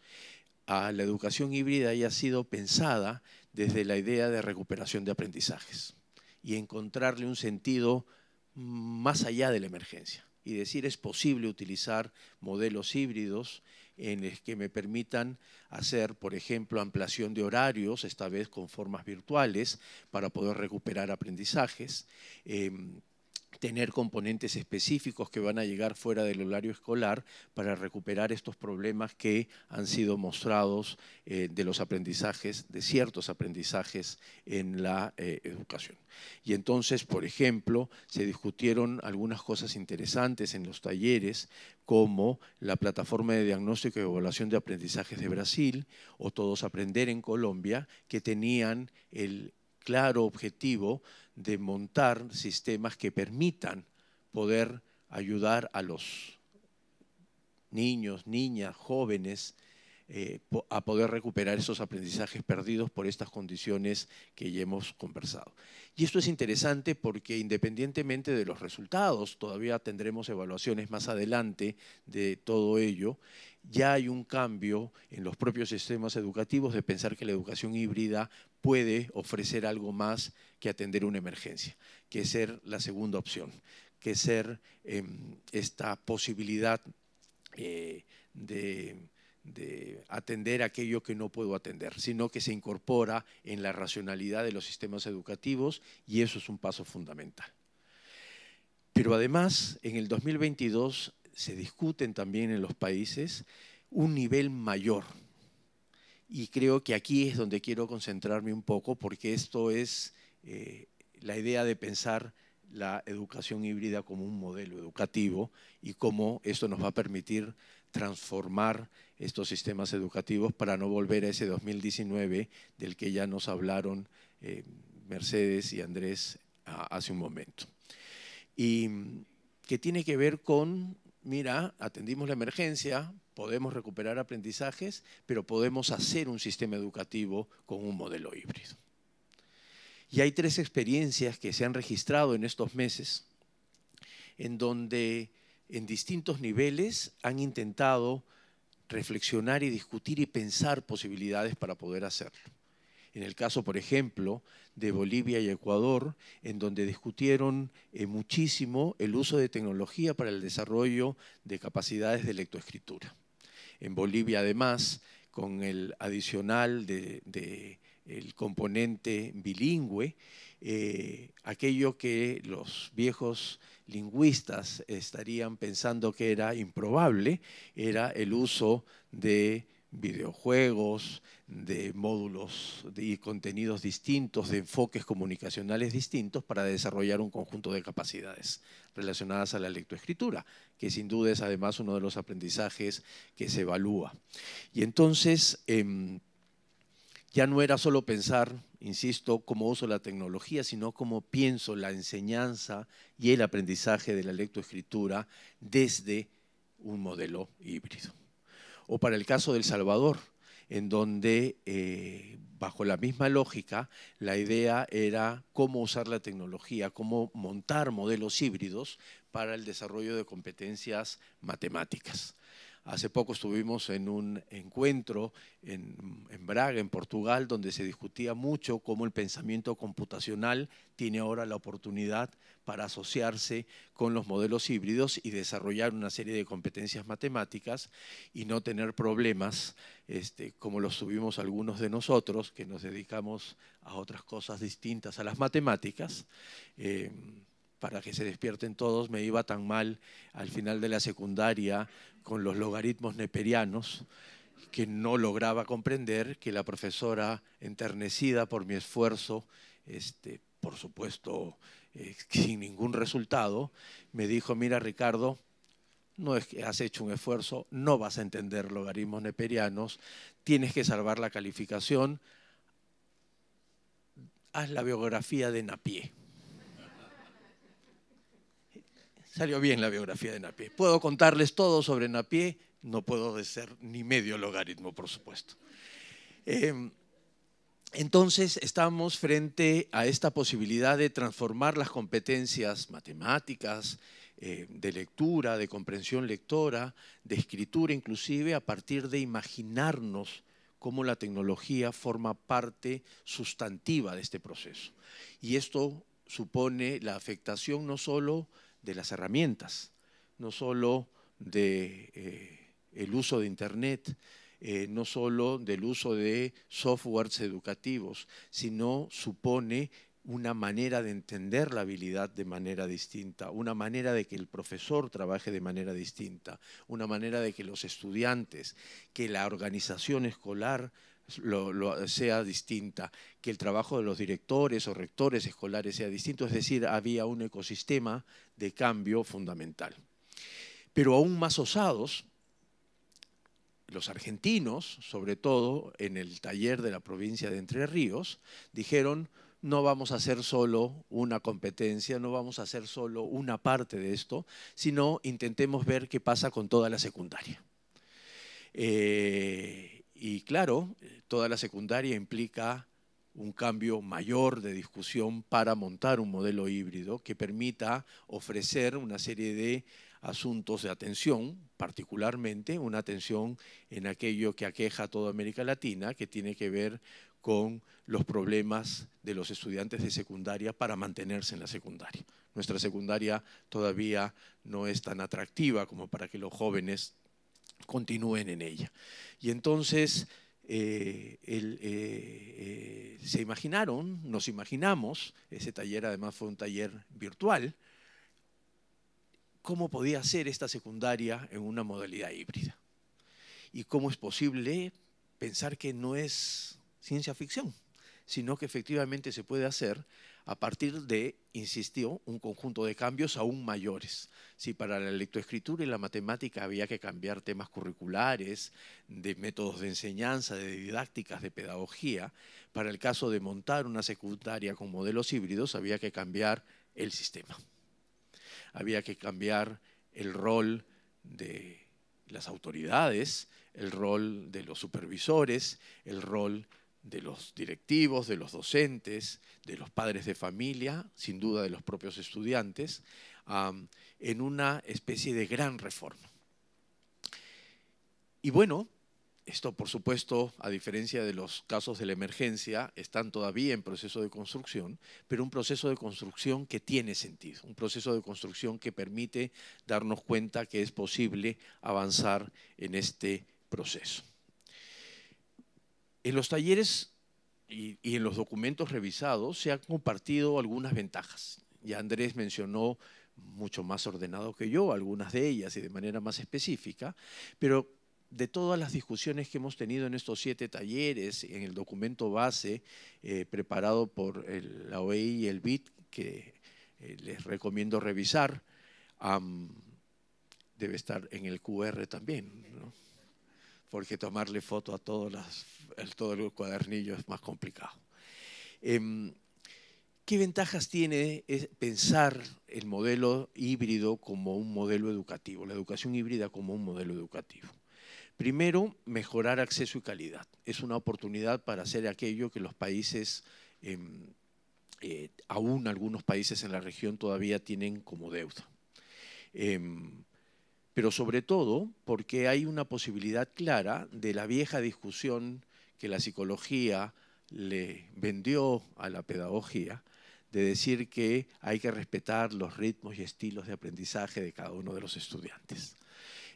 a la educación híbrida haya sido pensada desde la idea de recuperación de aprendizajes y encontrarle un sentido más allá de la emergencia y decir es posible utilizar modelos híbridos en el que me permitan hacer, por ejemplo, ampliación de horarios, esta vez con formas virtuales, para poder recuperar aprendizajes. Em, tener componentes específicos que van a llegar fuera del horario escolar para recuperar estos problemas que han sido mostrados eh, de los aprendizajes, de ciertos aprendizajes en la eh, educación. Y entonces, por ejemplo, se discutieron algunas cosas interesantes en los talleres, como la plataforma de diagnóstico y evaluación de aprendizajes de Brasil o Todos Aprender en Colombia, que tenían el claro objetivo de montar sistemas que permitan poder ayudar a los niños, niñas, jóvenes eh, a poder recuperar esos aprendizajes perdidos por estas condiciones que ya hemos conversado. Y esto es interesante porque independientemente de los resultados, todavía tendremos evaluaciones más adelante de todo ello, ya hay un cambio en los propios sistemas educativos de pensar que la educación híbrida puede ofrecer algo más que atender una emergencia, que ser la segunda opción, que ser em, esta posibilidad eh, de de atender aquello que no puedo atender, sino que se incorpora en la racionalidad de los sistemas educativos y eso es un paso fundamental. Pero además, en el 2022 se discuten también en los países un nivel mayor. Y creo que aquí es donde quiero concentrarme un poco porque esto es eh, la idea de pensar la educación híbrida como un modelo educativo y cómo esto nos va a permitir transformar estos sistemas educativos para no volver a ese 2019 del que ya nos hablaron eh, Mercedes y Andrés hace un momento. Y que tiene que ver con, mira, atendimos la emergencia, podemos recuperar aprendizajes, pero podemos hacer un sistema educativo con un modelo híbrido. Y hay tres experiencias que se han registrado en estos meses, en donde en distintos niveles han intentado reflexionar y discutir y pensar posibilidades para poder hacerlo. En el caso, por ejemplo, de Bolivia y Ecuador, en donde discutieron eh, muchísimo el uso de tecnología para el desarrollo de capacidades de lectoescritura. En Bolivia, además, con el adicional del de, componente bilingüe, eh, aquello que los viejos lingüistas estarían pensando que era improbable era el uso de videojuegos, de módulos y contenidos distintos, de enfoques comunicacionales distintos para desarrollar un conjunto de capacidades relacionadas a la lectoescritura, que sin duda es además uno de los aprendizajes que se evalúa. Y entonces, em, ya no era solo pensar, insisto, cómo uso la tecnología, sino cómo pienso la enseñanza y el aprendizaje de la lectoescritura desde un modelo híbrido. O para el caso del Salvador, en donde eh, bajo la misma lógica la idea era cómo usar la tecnología, cómo montar modelos híbridos para el desarrollo de competencias matemáticas. Hace poco estuvimos en un encuentro en, Braga, en Portugal, donde se discutía mucho cómo el pensamiento computacional tiene ahora la oportunidad para asociarse con los modelos híbridos y desarrollar una serie de competencias matemáticas y no tener problemas este, como los tuvimos algunos de nosotros que nos dedicamos a otras cosas distintas a las matemáticas. Eh, para que se despierten todos, me iba tan mal al final de la secundaria con los logaritmos neperianos que no lograba comprender que la profesora, enternecida por mi esfuerzo, este, por supuesto eh, sin ningún resultado, me dijo, mira Ricardo, no es que has hecho un esfuerzo, no vas a entender logaritmos neperianos, tienes que salvar la calificación, haz la biografía de Napier. Salió bien la biografía de Napier. Puedo contarles todo sobre Napier? no puedo ser ni medio logaritmo, por supuesto. Em, entonces estamos frente a esta posibilidad de transformar las competencias matemáticas, eh, de lectura, de comprensión lectora, de escritura inclusive, a partir de imaginarnos cómo la tecnología forma parte sustantiva de este proceso. Y esto supone la afectación no solo de las herramientas, no solo del eh, uso de Internet, eh, no solo del uso de softwares educativos, sino supone una manera de entender la habilidad de manera distinta, una manera de que el profesor trabaje de manera distinta, una manera de que los estudiantes, que la organización escolar lo, sea distinta, que el trabajo de los directores o rectores escolares sea distinto, es decir, había un ecosistema de cambio fundamental. Pero aún más osados, los argentinos, sobre todo en el taller de la provincia de Entre Ríos, dijeron, no vamos a hacer solo una competencia, no vamos a hacer solo una parte de esto, sino intentemos ver qué pasa con toda la secundaria. Eh, y claro, eh, toda la secundaria implica un cambio mayor de discusión para montar un modelo híbrido que permita ofrecer una serie de asuntos de atención, particularmente una atención en aquello que aqueja a toda América Latina, que tiene que ver con los problemas de los estudiantes de secundaria para mantenerse en la secundaria. Nuestra secundaria todavía no es tan atractiva como para que los jóvenes continúen en ella. Y entonces eh, eh, eh, se imaginaron, nos imaginamos, ese taller además fue un taller virtual, cómo podía ser esta secundaria en una modalidad híbrida. Y cómo es posible pensar que no es ciencia ficción, sino que efectivamente se puede hacer a partir de, insistió, un conjunto de cambios aún mayores. Si para la lectoescritura y la matemática había que cambiar temas curriculares, de métodos de enseñanza, de didácticas, de pedagogía, para el caso de montar una secundaria con modelos híbridos había que cambiar el sistema. Había que cambiar el rol de las autoridades, el rol de los supervisores, el rol de de los directivos, de los docentes, de los padres de familia, sin duda de los propios estudiantes, en una especie de gran reforma. Y bueno, esto por supuesto, a diferencia de los casos de la emergencia, están todavía en proceso de construcción, pero un proceso de construcción que tiene sentido, un proceso de construcción que permite darnos cuenta que es posible avanzar en este proceso. En los talleres y, en los documentos revisados se han compartido algunas ventajas. Ya Andrés mencionó mucho más ordenado que yo algunas de ellas y de manera más específica, pero de todas las discusiones que hemos tenido en estos siete talleres, en el documento base eh, preparado por la OEI y el BIT, que eh, les recomiendo revisar, debe estar en el QR también, porque tomarle foto a todas las todo el cuadernillo es más complicado. Em, ¿Qué ventajas tiene pensar el modelo híbrido como un modelo educativo, la educación híbrida como un modelo educativo? Primero, mejorar acceso y calidad. Es una oportunidad para hacer aquello que los países, em, eh, aún algunos países en la región todavía tienen como deuda. Em, pero sobre todo porque hay una posibilidad clara de la vieja discusión que la psicología le vendió a la pedagogía de decir que hay que respetar los ritmos y estilos de aprendizaje de cada uno de los estudiantes.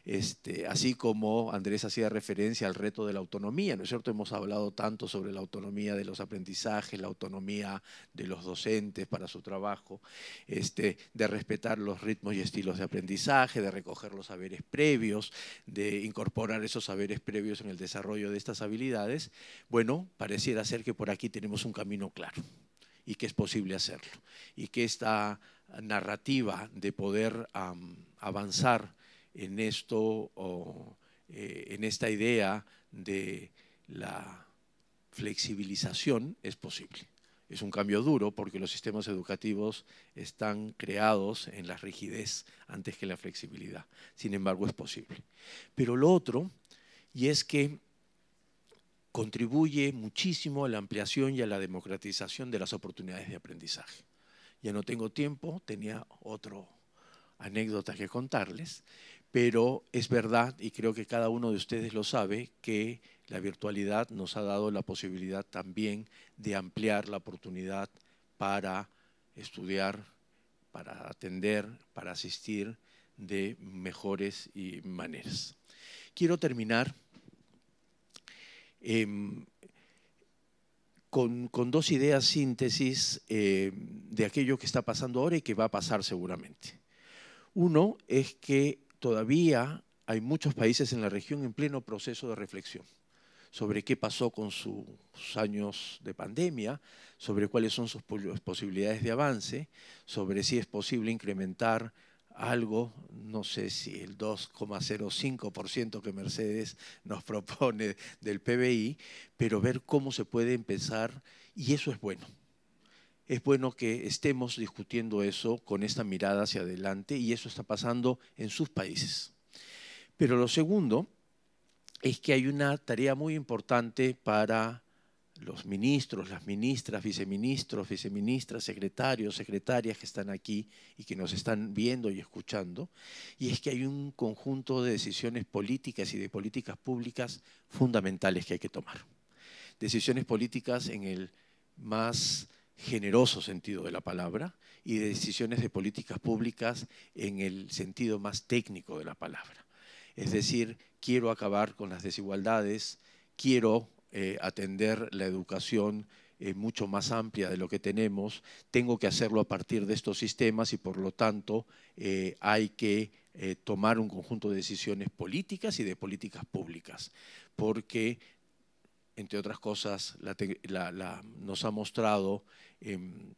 Este, así como Andrés hacía referencia al reto de la autonomía, ¿no es cierto? Hemos hablado tanto sobre la autonomía de los aprendizajes, la autonomía de los docentes para su trabajo, este, de respetar los ritmos y estilos de aprendizaje, de recoger los saberes previos, de incorporar esos saberes previos en el desarrollo de estas habilidades. Bueno, pareciera ser que por aquí tenemos un camino claro y que es posible hacerlo y que esta narrativa de poder avanzar en esto, eh, en esta idea de la flexibilización es posible. Es un cambio duro porque los sistemas educativos están creados en la rigidez antes que la flexibilidad. Sin embargo, es posible. Pero lo otro, y es que contribuye muchísimo a la ampliación y a la democratización de las oportunidades de aprendizaje. Ya no tengo tiempo, tenía otra anécdota que contarles, pero es verdad, y creo que cada uno de ustedes lo sabe, que la virtualidad nos ha dado la posibilidad también de ampliar la oportunidad para estudiar, para atender, para asistir de mejores maneras. Quiero terminar em, con, dos ideas síntesis eh, de aquello que está pasando ahora y que va a pasar seguramente. Uno es que todavía hay muchos países en la región en pleno proceso de reflexión sobre qué pasó con sus años de pandemia, sobre cuáles son sus posibilidades de avance, sobre si es posible incrementar algo, no sé si el 2,05% que Mercedes nos propone del PBI, pero ver cómo se puede empezar, y eso es bueno, es bueno que estemos discutiendo eso con esta mirada hacia adelante y eso está pasando en sus países. Pero lo segundo es que hay una tarea muy importante para los ministros, las ministras, viceministros, viceministras, secretarios, secretarias que están aquí y que nos están viendo y escuchando, y es que hay un conjunto de decisiones políticas y de políticas públicas fundamentales que hay que tomar. Decisiones políticas en el más generoso sentido de la palabra y de decisiones de políticas públicas en el sentido más técnico de la palabra. Es decir, quiero acabar con las desigualdades, quiero eh, atender la educación eh, mucho más amplia de lo que tenemos, tengo que hacerlo a partir de estos sistemas y por lo tanto eh, hay que tomar un conjunto de decisiones políticas y de políticas públicas, porque entre otras cosas nos ha mostrado Em,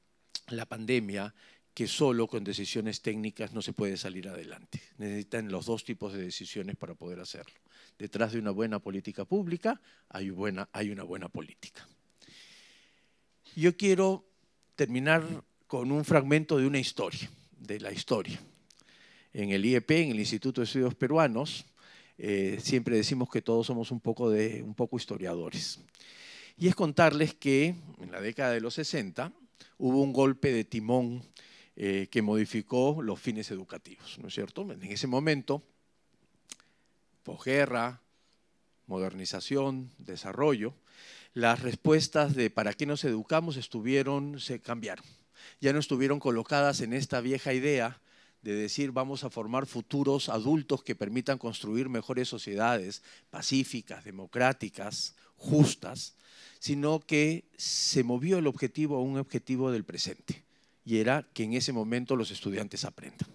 la pandemia que solo con decisiones técnicas no se puede salir adelante. Necesitan los dos tipos de decisiones para poder hacerlo. Detrás de una buena política pública hay, buena, hay una buena política. Yo quiero terminar con un fragmento de una historia, de la historia. En el IEP, en el Instituto de Estudios Peruanos, eh, siempre decimos que todos somos un poco, de, un poco historiadores. Y es contarles que en la década de los 60 hubo un golpe de timón eh, que modificó los fines educativos, ¿no es cierto? En ese momento, posguerra, modernización, desarrollo, las respuestas de para qué nos educamos estuvieron, se cambiaron. Ya no estuvieron colocadas en esta vieja idea de decir vamos a formar futuros adultos que permitan construir mejores sociedades pacíficas, democráticas, justas, sino que se movió el objetivo a un objetivo del presente, y era que en ese momento los estudiantes aprendan,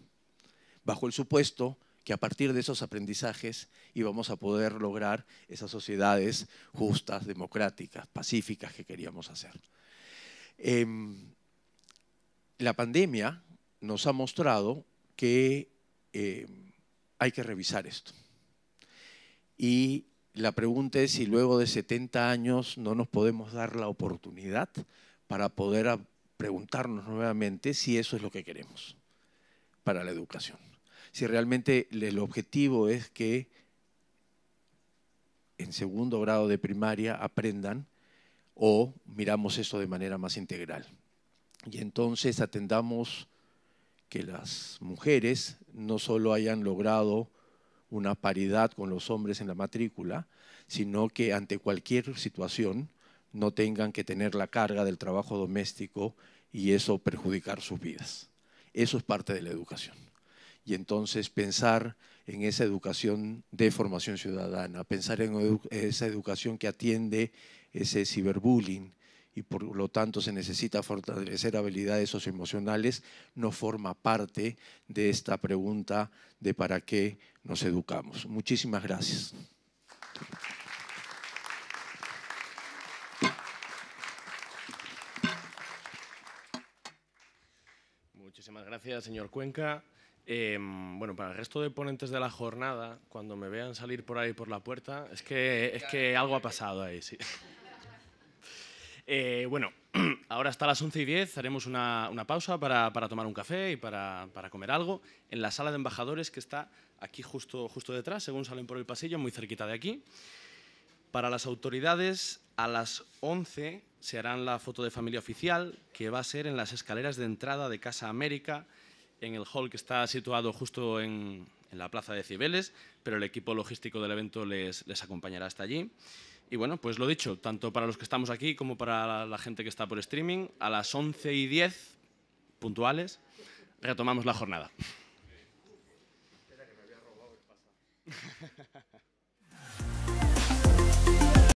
bajo el supuesto que a partir de esos aprendizajes íbamos a poder lograr esas sociedades justas, democráticas, pacíficas que queríamos hacer. Em, la pandemia nos ha mostrado que eh, hay que revisar esto. Y la pregunta es si luego de 70 años no nos podemos dar la oportunidad para poder preguntarnos nuevamente si eso es lo que queremos para la educación. Si realmente el objetivo es que en segundo grado de primaria aprendan o miramos eso de manera más integral. Y entonces atendamos que las mujeres no solo hayan logrado una paridad con los hombres en la matrícula, sino que ante cualquier situación no tengan que tener la carga del trabajo doméstico y eso perjudicar sus vidas. Eso es parte de la educación. Y entonces pensar en esa educación de formación ciudadana, pensar en esa educación que atiende ese ciberbullying, y por lo tanto se necesita fortalecer habilidades socioemocionales, no forma parte de esta pregunta de para qué nos educamos. Muchísimas gracias. Muchísimas gracias, señor Cuenca. Em, bueno, para el resto de ponentes de la jornada, cuando me vean salir por ahí por la puerta, es que, es que algo ha pasado ahí. Sí. Eh, bueno, ahora hasta las 11 y 10 haremos una, pausa para, tomar un café y para, comer algo en la sala de embajadores que está aquí justo, justo detrás, según salen por el pasillo, muy cerquita de aquí. Para las autoridades, a las 11 se hará la foto de familia oficial, que va a ser en las escaleras de entrada de Casa América, en el hall que está situado justo en, la plaza de Cibeles, pero el equipo logístico del evento les acompañará hasta allí. Y bueno, pues lo dicho, tanto para los que estamos aquí como para la gente que está por streaming, a las 11 y 10, puntuales, retomamos la jornada.